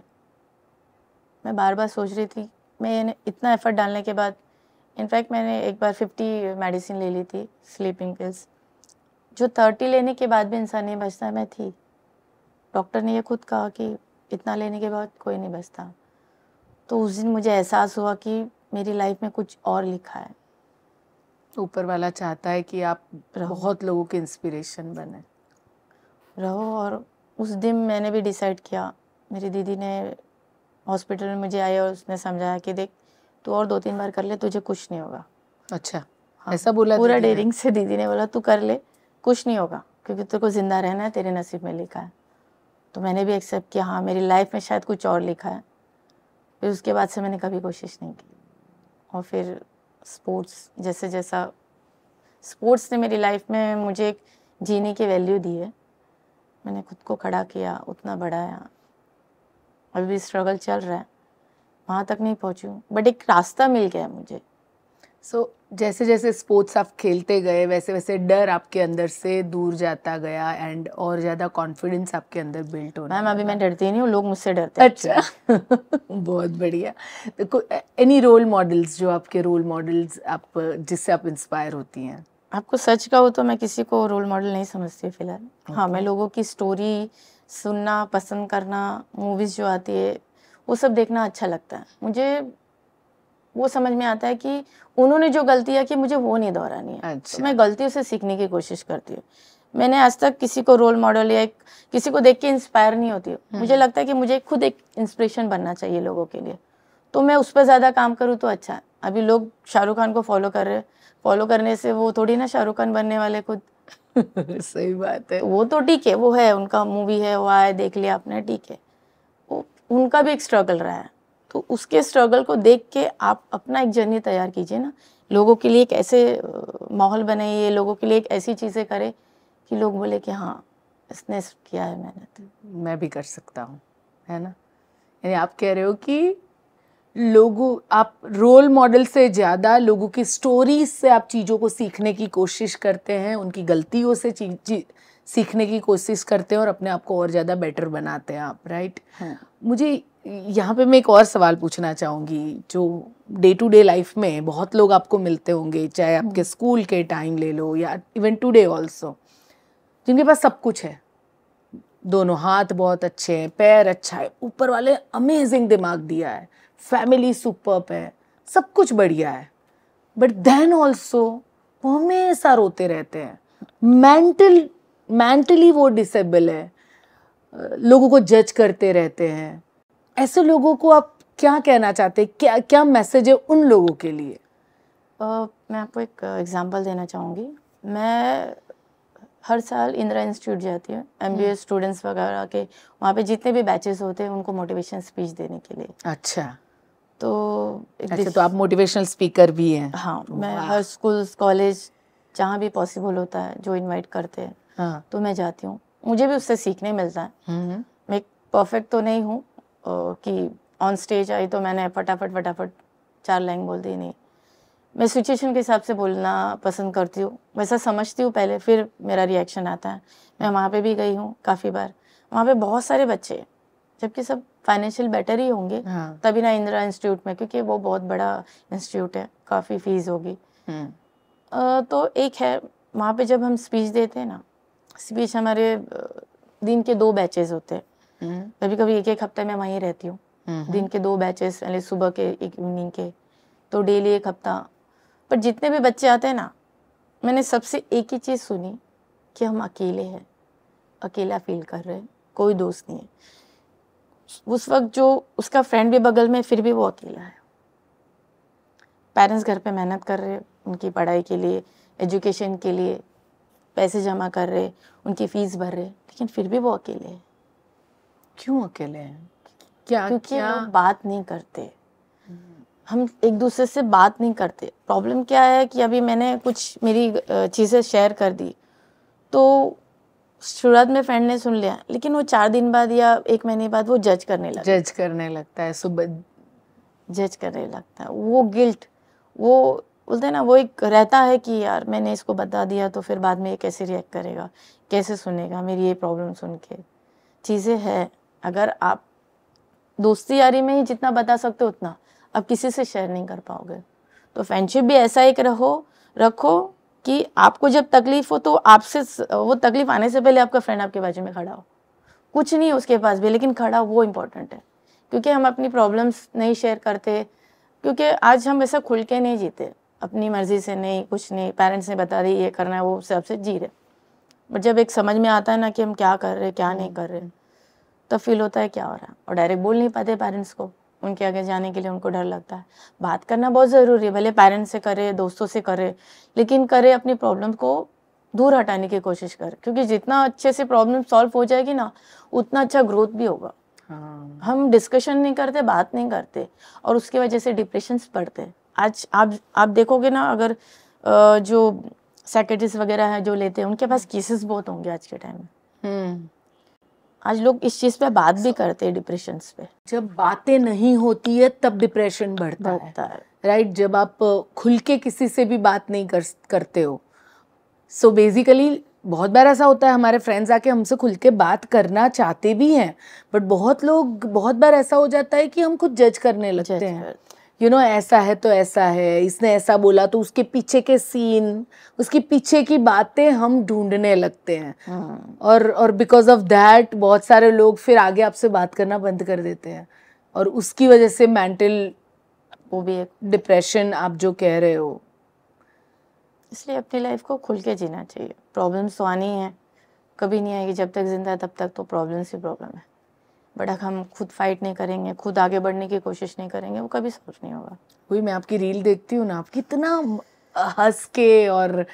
मैं बार बार सोच रही थी मैं इतना एफर्ट डालने के बाद इनफैक्ट मैंने एक बार फिफ्टी मेडिसिन ले ली थी स्लीपिंग पिल्स जो थर्टी लेने के बाद भी इंसान नहीं बचता मैं थी डॉक्टर ने ये खुद कहा कि इतना लेने के बाद कोई नहीं बचता तो उस दिन मुझे एहसास हुआ कि मेरी लाइफ में कुछ और लिखा है ऊपर वाला चाहता है कि आप बहुत लोगों के इंस्पिरेशन बने रहो और उस दिन मैंने भी डिसाइड किया मेरी दीदी ने हॉस्पिटल में मुझे आई और उसने समझाया कि देख तू और दो तीन बार कर ले तुझे कुछ नहीं होगा अच्छा हाँ, ऐसा बोला पूरा डेरिंग से दीदी ने बोला तू कर ले कुछ नहीं होगा क्योंकि तेरे को जिंदा रहना है तेरे नसीब में लिखा है तो मैंने भी एक्सेप्ट किया हाँ मेरी लाइफ में शायद कुछ और लिखा है फिर उसके बाद से मैंने कभी कोशिश नहीं की और फिर स्पोर्ट्स जैसे जैसा स्पोर्ट्स ने मेरी लाइफ में मुझे एक जीने की वैल्यू दी है मैंने खुद को खड़ा किया उतना बढ़ाया अभी भी स्ट्रगल चल रहा है वहाँ तक नहीं पहुँची बट एक रास्ता मिल गया मुझे सो so, जैसे जैसे स्पोर्ट्स आप खेलते गए वैसे वैसे डर आपके अंदर से दूर जाता गया एंड और ज़्यादा कॉन्फिडेंस आपके अंदर बिल्ट होना मैम अभी मैं डरती नहीं हूँ लोग मुझसे डरते हैं अच्छा बहुत बढ़िया तो एनी रोल मॉडल्स जो आपके रोल मॉडल्स आप जिससे आप इंस्पायर होती हैं आपको सच का हो तो मैं किसी को रोल मॉडल नहीं समझती फिलहाल हाँ, okay. हाँ मैं लोगों की स्टोरी सुनना पसंद करना मूवीज़ जो आती है वो सब देखना अच्छा लगता है मुझे वो समझ में आता है कि उन्होंने जो है कि मुझे वो नहीं दोहरानी है तो अच्छा। तो मैं गलतियों से सीखने की कोशिश करती हूँ मैंने आज तक किसी को रोल मॉडल या किसी को देख के इंस्पायर नहीं होती हूँ हम्म। मुझे लगता है कि मुझे खुद एक इंस्पिरेशन बनना चाहिए लोगों के लिए तो मैं उस पर ज़्यादा काम करूँ तो अच्छा है अभी लोग शाहरुख खान को फॉलो कर रहे हैं फॉलो करने से वो थोड़ी ना शाहरुख खान बनने वाले खुद सही बात है वो तो ठीक है वो है उनका मूवी है वो आए देख लिया आपने ठीक है वो उनका भी एक स्ट्रगल रहा है तो उसके स्ट्रगल को देख के आप अपना एक जर्नी तैयार कीजिए ना लोगों के लिए एक ऐसे माहौल बनाइए लोगों के लिए एक ऐसी चीज़ें करें कि लोग बोले कि हाँ इसने किया है तो मैं भी कर सकता हूँ है ना यानी आप कह रहे हो कि लोगों आप रोल मॉडल से ज़्यादा लोगों की स्टोरीज से आप चीज़ों को सीखने की कोशिश करते हैं उनकी गलतियों से ची, ची, सीखने की कोशिश करते हैं और अपने आप को और ज़्यादा बेटर बनाते हैं आप राइट हाँ। मुझे यहाँ पे मैं एक और सवाल पूछना चाहूँगी जो डे टू डे लाइफ में बहुत लोग आपको मिलते होंगे चाहे आपके स्कूल हम्म। के टाइम ले लो या इवन डे ऑल्सो जिनके पास सब कुछ है दोनों हाथ बहुत अच्छे हैं पैर अच्छा है ऊपर वाले अमेजिंग दिमाग दिया है फैमिली सुपर्प है सब कुछ बढ़िया है बट देन ऑल्सो वो हमेशा रोते रहते हैं मेंटल मेंटली वो डिसेबल है लोगों को जज करते रहते हैं ऐसे लोगों को आप क्या कहना चाहते हैं क्या क्या मैसेज है उन लोगों के लिए uh, मैं आपको एक एग्जांपल देना चाहूँगी मैं हर साल इंदिरा इंस्टीट्यूट जाती हूँ एम बी स्टूडेंट्स वगैरह के वहाँ पे जितने भी बैचेस होते हैं उनको मोटिवेशन स्पीच देने के लिए अच्छा तो अच्छा तो आप मोटिवेशनल स्पीकर भी हैं हाँ तो मैं हर स्कूल कॉलेज जहाँ भी पॉसिबल होता है जो इनवाइट करते हैं हाँ। तो मैं जाती हूँ मुझे भी उससे सीखने मिलता है हम्म। मैं परफेक्ट तो नहीं हूँ कि ऑन स्टेज आई तो मैंने फटाफट फटाफट चार लाइन बोल दी नहीं मैं सिचुएशन के हिसाब से बोलना पसंद करती हूँ वैसा समझती हूँ पहले फिर मेरा रिएक्शन आता है मैं वहाँ पे भी गई हूँ काफ़ी बार वहाँ पे बहुत सारे बच्चे जबकि सब फाइनेंशियल बेटर ही होंगे हाँ। तभी ना इंदिरा इंस्टीट्यूट में क्योंकि वो बहुत बड़ा इंस्टीट्यूट है काफ़ी फीस होगी हम्म। तो एक है वहाँ पे जब हम स्पीच देते हैं ना स्पीच हमारे दिन के दो बैचेज होते हैं हम्म। कभी कभी एक एक हफ्ते में वहीं रहती हूँ हम्म। दिन के दो बैचेस पहले सुबह के एक इवनिंग के तो डेली एक हफ्ता पर जितने भी बच्चे आते हैं ना मैंने सबसे एक ही चीज़ सुनी कि हम अकेले हैं अकेला फील कर रहे हैं कोई दोस्त नहीं है उस वक्त जो उसका फ्रेंड भी बगल में फिर भी वो अकेला है पेरेंट्स घर पे मेहनत कर रहे उनकी पढ़ाई के लिए एजुकेशन के लिए पैसे जमा कर रहे उनकी फ़ीस भर रहे लेकिन फिर भी वो अकेले हैं क्यों अकेले हैं क्या क्योंकि क्या लोग बात नहीं करते हम एक दूसरे से बात नहीं करते प्रॉब्लम क्या है कि अभी मैंने कुछ मेरी चीज़ें शेयर कर दी तो शुरुआत में फ्रेंड ने सुन लिया लेकिन वो चार दिन बाद या एक महीने बाद वो जज करने लगता जज करने लगता है सुबह जज करने लगता है वो गिल्ट वो बोलते हैं ना वो एक रहता है कि यार मैंने इसको बता दिया तो फिर बाद में ये कैसे रिएक्ट करेगा कैसे सुनेगा मेरी ये प्रॉब्लम सुन के चीज़ें है अगर आप दोस्ती यारी में ही जितना बता सकते हो उतना आप किसी से शेयर नहीं कर पाओगे तो फ्रेंडशिप भी ऐसा एक रहो रखो कि आपको जब तकलीफ हो तो आपसे वो तकलीफ आने से पहले आपका फ्रेंड आपके बाजू में खड़ा हो कुछ नहीं उसके पास भी लेकिन खड़ा वो इम्पोर्टेंट है क्योंकि हम अपनी प्रॉब्लम्स नहीं शेयर करते क्योंकि आज हम ऐसा खुल के नहीं जीते अपनी मर्ज़ी से नहीं कुछ नहीं पेरेंट्स ने बता दी ये करना है वो सबसे जी रहे बट जब एक समझ में आता है ना कि हम क्या कर रहे हैं क्या नहीं हम्म। कर रहे हैं तब तो फील होता है क्या हो रहा है और डायरेक्ट बोल नहीं पाते पेरेंट्स को उनके आगे जाने के लिए उनको डर लगता है बात करना बहुत ज़रूरी है भले पेरेंट्स से करे दोस्तों से करे लेकिन करे अपनी प्रॉब्लम को दूर हटाने की कोशिश करे क्योंकि जितना अच्छे से प्रॉब्लम सॉल्व हो जाएगी ना उतना अच्छा ग्रोथ भी होगा हाँ। हम डिस्कशन नहीं करते बात नहीं करते और उसकी वजह से डिप्रेशन बढ़ते आज आप आप देखोगे ना अगर जो सेक्रेटरीज वगैरह है जो लेते हैं उनके पास केसेस हम्म। बहुत होंगे आज के टाइम में हम्म। आज लोग इस चीज़ पे बात भी करते हैं डिप्रेशन पे जब बातें नहीं होती है तब डिप्रेशन बढ़ता, बढ़ता है, है। Right right? जब आप खुल के किसी से भी बात नहीं कर करते हो सो so बेसिकली बहुत बार ऐसा होता है हमारे फ्रेंड्स आके हमसे खुल के बात करना चाहते भी हैं बट बहुत लोग बहुत बार ऐसा हो जाता है कि हम खुद जज करने लगते हैं यू नो ऐसा है तो ऐसा है इसने ऐसा बोला तो उसके पीछे के सीन उसके पीछे की बातें हम ढूंढने लगते हैं हाँ। और और बिकॉज ऑफ दैट बहुत सारे लोग फिर आगे आपसे बात करना बंद कर देते हैं और उसकी वजह से मेंटल वो भी एक डिप्रेशन आप जो कह रहे हो इसलिए अपनी लाइफ को खुल के जीना चाहिए प्रॉब्लम्स तो आनी है कभी नहीं आएगी जब तक जिंदा है तब तक तो प्रॉब्लम्स ही प्रॉब्लम है बट अगर हम खुद फाइट नहीं करेंगे खुद आगे बढ़ने की कोशिश नहीं करेंगे वो कभी सोच नहीं होगा वही मैं आपकी रील देखती हूँ ना आप कितना हंस के और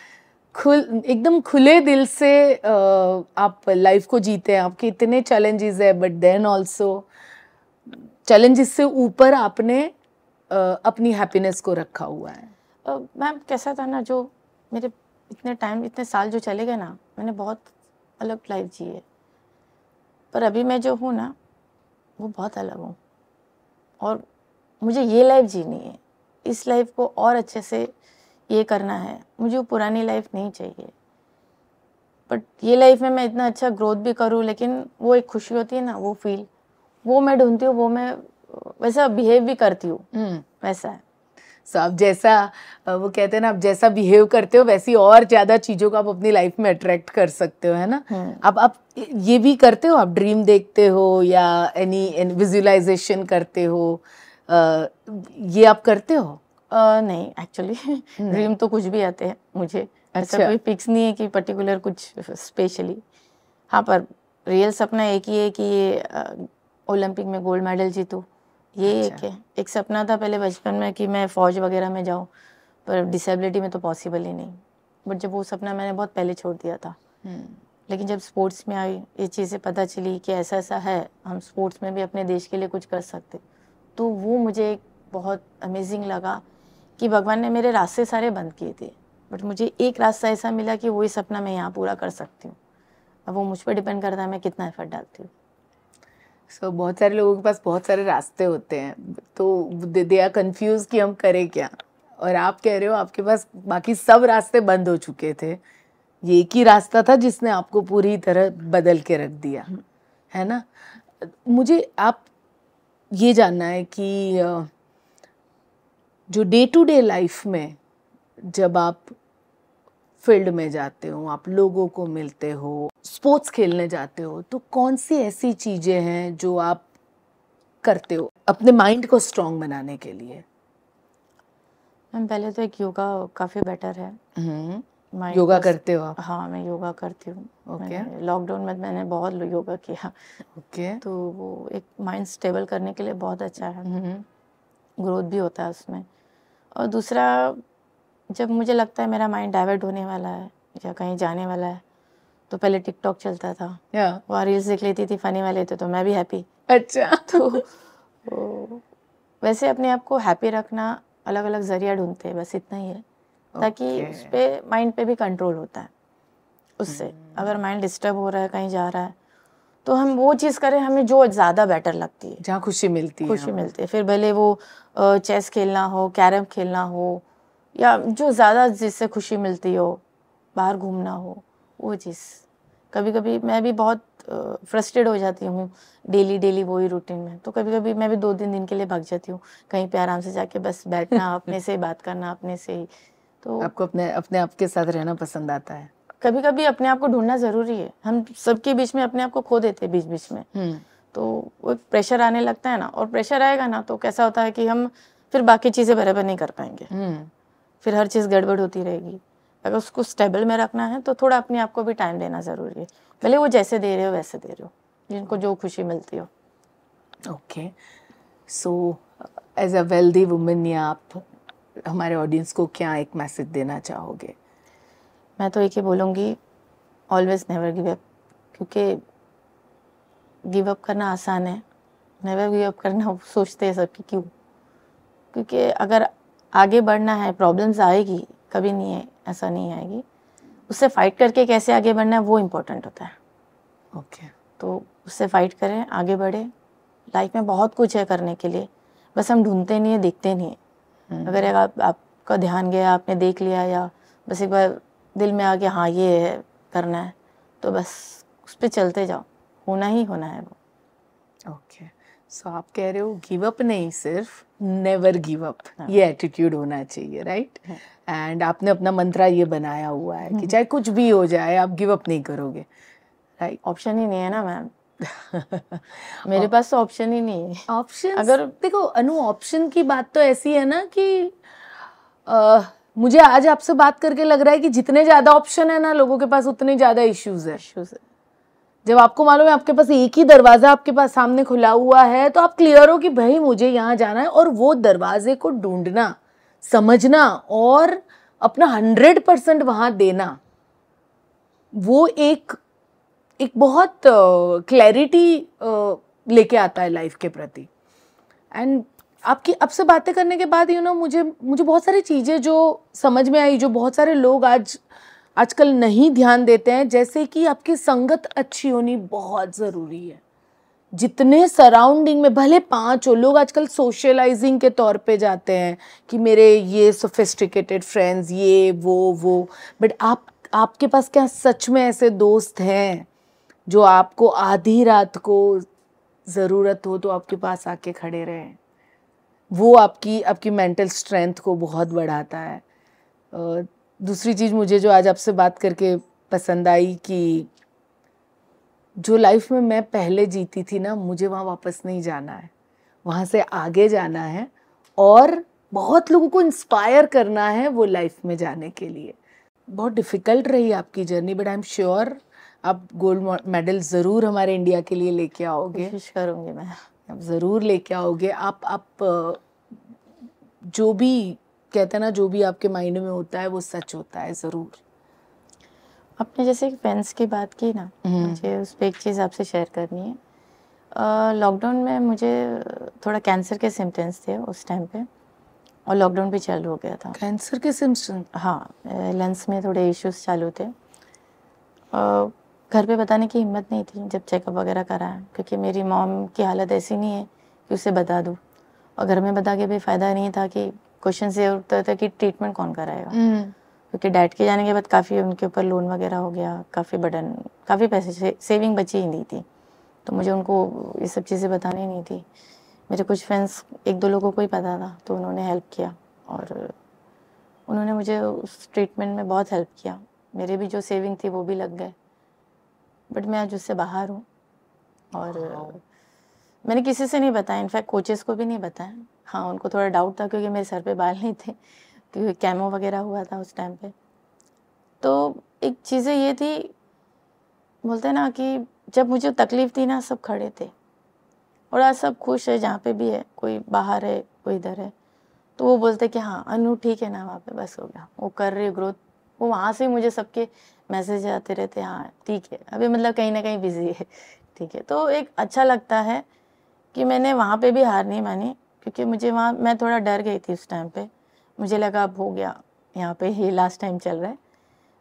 खुल एकदम खुले दिल से आप लाइफ को जीते हैं आपके इतने चैलेंजेस है बट देन ऑल्सो चैलेंजेस से ऊपर आपने अपनी हैप्पीनेस को रखा हुआ है मैम कैसा था ना जो मेरे इतने टाइम इतने साल जो चले गए ना मैंने बहुत अलग लाइफ जी है पर अभी मैं जो हूँ ना वो बहुत अलग हूँ और मुझे ये लाइफ जीनी है इस लाइफ को और अच्छे से ये करना है मुझे वो पुरानी लाइफ नहीं चाहिए बट ये लाइफ में मैं इतना अच्छा ग्रोथ भी करूँ लेकिन वो एक खुशी होती है ना वो फील वो मैं ढूंढती हूँ वो मैं वैसा बिहेव भी करती हूँ हम्म। वैसा है सो so, आप जैसा वो कहते हैं ना आप जैसा बिहेव करते हो वैसी और ज़्यादा चीज़ों को आप अपनी लाइफ में अट्रैक्ट कर सकते हो है ना हम्म। अब आप ये भी करते हो आप ड्रीम देखते हो या एनी विजुअलाइजेशन करते हो आ, ये आप करते हो आ, नहीं एक्चुअली ड्रीम तो कुछ भी आते हैं मुझे अच्छा कोई फिक्स नहीं है कि पर्टिकुलर कुछ स्पेशली हाँ पर रियल सपना एक ही है कि ये ओलंपिक में गोल्ड मेडल जीतूँ ये अच्छा। एक है एक सपना था पहले बचपन में कि मैं फ़ौज वगैरह में जाऊँ पर डिसेबिलिटी में तो पॉसिबल ही नहीं बट जब वो सपना मैंने बहुत पहले छोड़ दिया था हम्म। लेकिन जब स्पोर्ट्स में आई ये चीज़ें पता चली कि ऐसा ऐसा है हम स्पोर्ट्स में भी अपने देश के लिए कुछ कर सकते तो वो मुझे एक बहुत अमेजिंग लगा कि भगवान ने मेरे रास्ते सारे बंद किए थे बट मुझे एक रास्ता ऐसा मिला कि वही सपना मैं यहाँ पूरा कर सकती हूँ अब वो मुझ पर डिपेंड करता है मैं कितना एफर्ट डालती हूँ सो so, बहुत सारे लोगों के पास बहुत सारे रास्ते होते हैं तो दे आर कन्फ्यूज़ कि हम करें क्या और आप कह रहे हो आपके पास बाकी सब रास्ते बंद हो चुके थे ये एक ही रास्ता था जिसने आपको पूरी तरह बदल के रख दिया हम्म। है ना मुझे आप ये जानना है कि जो डे टू डे लाइफ में जब आप फील्ड में जाते हो आप लोगों को मिलते हो स्पोर्ट्स खेलने जाते हो तो कौन सी ऐसी चीज़ें हैं जो आप करते हो अपने माइंड को स्ट्रॉन्ग बनाने के लिए मैम पहले तो एक योगा काफ़ी बेटर है हम्म। योगा करते हो आप हाँ मैं योगा करती हूँ okay. लॉकडाउन में मैंने बहुत योगा किया okay. तो वो एक माइंड स्टेबल करने के लिए बहुत अच्छा है हम्म। ग्रोथ भी होता है उसमें और दूसरा जब मुझे लगता है मेरा माइंड डाइवर्ट होने वाला है या कहीं जाने वाला है तो पहले टिकटॉक चलता था yeah. वहाँ रील्स देख लेती थी फनी वाले थे तो मैं भी हैप्पी अच्छा तो, तो वैसे अपने आप को हैप्पी रखना अलग अलग जरिया ढूंढते हैं बस इतना ही है okay. ताकि उस पर माइंड पे भी कंट्रोल होता है उससे hmm. अगर माइंड डिस्टर्ब हो रहा है कहीं जा रहा है तो हम वो चीज़ करें हमें जो ज़्यादा बेटर लगती है जहाँ खुशी मिलती है खुशी मिलती है फिर भले वो चेस खेलना हो कैरम खेलना हो या जो ज़्यादा जिससे खुशी मिलती हो बाहर घूमना हो वो चीज़ कभी कभी मैं भी बहुत फ्रस्ट्रेट हो जाती हूँ डेली डेली वही रूटीन में तो कभी कभी मैं भी दो तीन दिन, के लिए भाग जाती हूँ कहीं पे आराम से जाके बस बैठना अपने से बात करना अपने से ही तो आपको अपने अपने आप के साथ रहना पसंद आता है कभी कभी अपने आप को ढूंढना जरूरी है हम सबके बीच में अपने आप को खो देते हैं बीच बीच में हम्म। तो वो प्रेशर आने लगता है ना और प्रेशर आएगा ना तो कैसा होता है कि हम फिर बाकी चीज़ें बराबर नहीं कर पाएंगे हम्म। फिर हर चीज़ गड़बड़ होती रहेगी अगर उसको स्टेबल में रखना है तो थोड़ा अपने आप को भी टाइम देना ज़रूरी है भले वो जैसे दे रहे हो वैसे दे रहे हो जिनको जो खुशी मिलती हो okay so as a wealthy women या आप हमारे ऑडियंस को क्या एक मैसेज देना चाहोगे मैं तो एक ही बोलूँगी ऑलवेज नेवर गिव अप क्योंकि गिव अप करना आसान है नेवर गिव अप करना सोचते हैं सब कि क्यों क्योंकि अगर आगे बढ़ना है प्रॉब्लम्स आएगी कभी नहीं है ऐसा नहीं आएगी उससे फ़ाइट करके कैसे आगे बढ़ना है वो इम्पोर्टेंट होता है ओके okay. तो उससे फ़ाइट करें आगे बढ़े लाइफ में बहुत कुछ है करने के लिए बस हम ढूंढते नहीं है देखते नहीं है हम्म। अगर आप आपका ध्यान गया आपने देख लिया या बस एक बार दिल में आ गया हाँ ये है करना है तो बस उस पर चलते जाओ होना ही होना है वो ओके okay. सो so, आप कह रहे हो गिव अप नहीं सिर्फ नेवर गिव अप ये एटीट्यूड होना चाहिए राइट right? एंड हाँ। आपने अपना मंत्रा ये बनाया हुआ है कि हम्म। चाहे कुछ भी हो जाए आप गिव अप नहीं करोगे राइट ऑप्शन ही नहीं है ना मैम मेरे पास तो ऑप्शन ही नहीं है ऑप्शन अगर देखो अनु ऑप्शन की बात तो ऐसी है ना कि आ, मुझे आज आपसे बात करके लग रहा है कि जितने ज्यादा ऑप्शन है ना लोगों के पास उतने ज्यादा इश्यूज है इश्यूज है जब आपको मालूम है आपके पास एक ही दरवाज़ा आपके पास सामने खुला हुआ है तो आप क्लियर हो कि भाई मुझे यहाँ जाना है और वो दरवाजे को ढूंढना समझना और अपना हंड्रेड परसेंट वहाँ देना वो एक एक बहुत क्लैरिटी uh, uh, लेके आता है लाइफ के प्रति एंड आपकी अब से बातें करने के बाद यू you नो know, मुझे मुझे बहुत सारी चीज़ें जो समझ में आई जो बहुत सारे लोग आज आजकल नहीं ध्यान देते हैं जैसे कि आपकी संगत अच्छी होनी बहुत ज़रूरी है जितने सराउंडिंग में भले पांच हो लोग आजकल सोशलाइजिंग के तौर पे जाते हैं कि मेरे ये सोफिस्टिकेटेड फ्रेंड्स ये वो वो बट आप आपके पास क्या सच में ऐसे दोस्त हैं जो आपको आधी रात को ज़रूरत हो तो आपके पास आके खड़े रहें वो आपकी आपकी मेंटल स्ट्रेंथ को बहुत बढ़ाता है दूसरी चीज़ मुझे जो आज आपसे बात करके पसंद आई कि जो लाइफ में मैं पहले जीती थी ना मुझे वहाँ वापस नहीं जाना है वहाँ से आगे जाना है और बहुत लोगों को इंस्पायर करना है वो लाइफ में जाने के लिए बहुत डिफ़िकल्ट रही आपकी journey but I am sure आप गोल्ड मेडल ज़रूर हमारे इंडिया के लिए लेके आओगे कोशिश करूँगी मैं आप ज़रूर लेके आओगे आप आप जो भी कहते हैं ना जो भी आपके माइंड में होता है वो सच होता है ज़रूर आपने जैसे पेन्स की बात की ना हम्म। मुझे उस पर एक चीज़ आपसे शेयर करनी है लॉकडाउन में मुझे थोड़ा कैंसर के सिम्टम्स थे उस टाइम पे और लॉकडाउन भी चालू हो गया था कैंसर के सिम्टम्स हाँ लंग्स में थोड़े इश्यूज चालू थे और घर पे बताने की हिम्मत नहीं थी जब चेकअप वगैरह कराया क्योंकि मेरी मॉम की हालत ऐसी नहीं है कि उसे बता दूँ और घर में बता के भी फ़ायदा नहीं था कि क्वेश्चन ये उठता था कि ट्रीटमेंट कौन कराएगा हम्म। क्योंकि तो डैड के जाने के बाद काफ़ी उनके ऊपर लोन वगैरह हो गया काफ़ी बर्डन काफ़ी पैसे से, सेविंग बची ही नहीं थी तो मुझे उनको ये सब चीज़ें बतानी नहीं थी मेरे कुछ फ्रेंड्स एक दो लोगों को ही पता था तो उन्होंने हेल्प किया और उन्होंने मुझे उस ट्रीटमेंट में बहुत हेल्प किया मेरे भी जो सेविंग थी वो भी लग गए बट मैं आज उससे बाहर हूँ और मैंने किसी से नहीं बताया इनफैक्ट कोचेस को भी नहीं बताया हाँ उनको थोड़ा डाउट था क्योंकि मेरे सर पे बाल नहीं थे क्योंकि कैमो वगैरह हुआ था उस टाइम पे तो एक चीज़ें ये थी बोलते ना कि जब मुझे तकलीफ़ थी ना सब खड़े थे और आज सब खुश है जहाँ पे भी है कोई बाहर है कोई इधर है तो वो बोलते कि हाँ अनु ठीक है ना वहाँ पे बस हो गया वो कर रही ग्रोथ वो वहाँ से मुझे सबके मैसेज आते रहते हाँ ठीक है अभी मतलब कहीं ना कहीं बिजी है ठीक है तो एक अच्छा लगता है कि मैंने वहाँ पे भी हार नहीं मानी क्योंकि मुझे वहाँ मैं थोड़ा डर गई थी उस टाइम पे मुझे लगा अब हो गया यहाँ पे ये लास्ट टाइम चल रहा है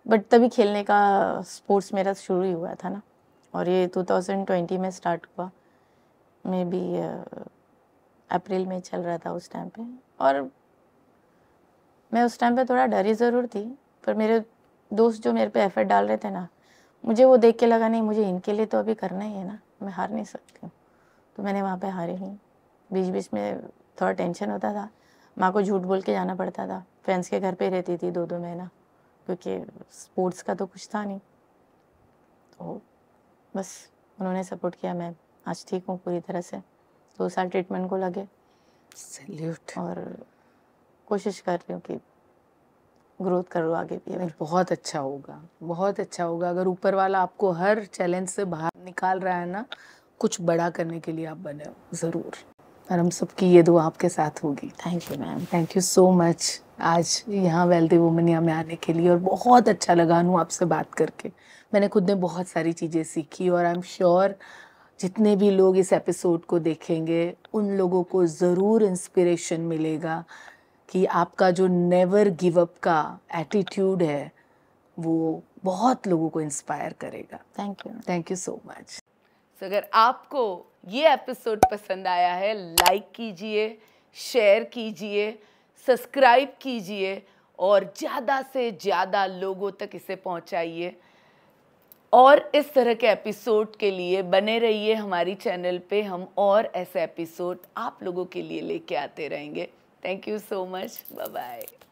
बट तभी खेलने का स्पोर्ट्स मेरा शुरू ही हुआ था ना और ये 2020 में स्टार्ट हुआ मे बी अप्रैल में चल रहा था उस टाइम पे और मैं उस टाइम पे थोड़ा डरी ज़रूर थी पर मेरे दोस्त जो मेरे पे एफर्ट डाल रहे थे ना मुझे वो देख के लगा नहीं मुझे इनके लिए तो अभी करना ही है ना मैं हार नहीं सकती हूँ तो मैंने वहाँ पे हारी नहीं बीच बीच में थोड़ा टेंशन होता था माँ को झूठ बोल के जाना पड़ता था फ्रेंड्स के घर पे रहती थी दो दो महीना क्योंकि स्पोर्ट्स का तो कुछ था नहीं तो बस उन्होंने सपोर्ट किया मैं आज ठीक हूँ पूरी तरह से दो साल ट्रीटमेंट को लगे Salute. और कोशिश कर रही हूँ कि ग्रोथ करो आगे भी बहुत अच्छा होगा बहुत अच्छा होगा अगर ऊपर वाला आपको हर चैलेंज से बाहर निकाल रहा है ना कुछ बड़ा करने के लिए आप बने हो ज़रूर और हम सबकी ये दुआ आपके साथ होगी thank you ma'am thank you so much आज यहाँ वेल्दी वुमनिया में आने के लिए और बहुत अच्छा लगा हूँ आपसे बात करके मैंने खुद ने बहुत सारी चीज़ें सीखी और आई एम श्योर जितने भी लोग इस एपिसोड को देखेंगे उन लोगों को ज़रूर इंस्पिरेशन मिलेगा कि आपका जो नेवर गिव अप का एटीट्यूड है वो बहुत लोगों को इंस्पायर करेगा thank you thank you so much अगर आपको ये एपिसोड पसंद आया है लाइक कीजिए शेयर कीजिए सब्सक्राइब कीजिए और ज़्यादा से ज़्यादा लोगों तक इसे पहुंचाइए और इस तरह के एपिसोड के लिए बने रहिए हमारी चैनल पे हम और ऐसे एपिसोड आप लोगों के लिए लेके आते रहेंगे thank you so much bye bye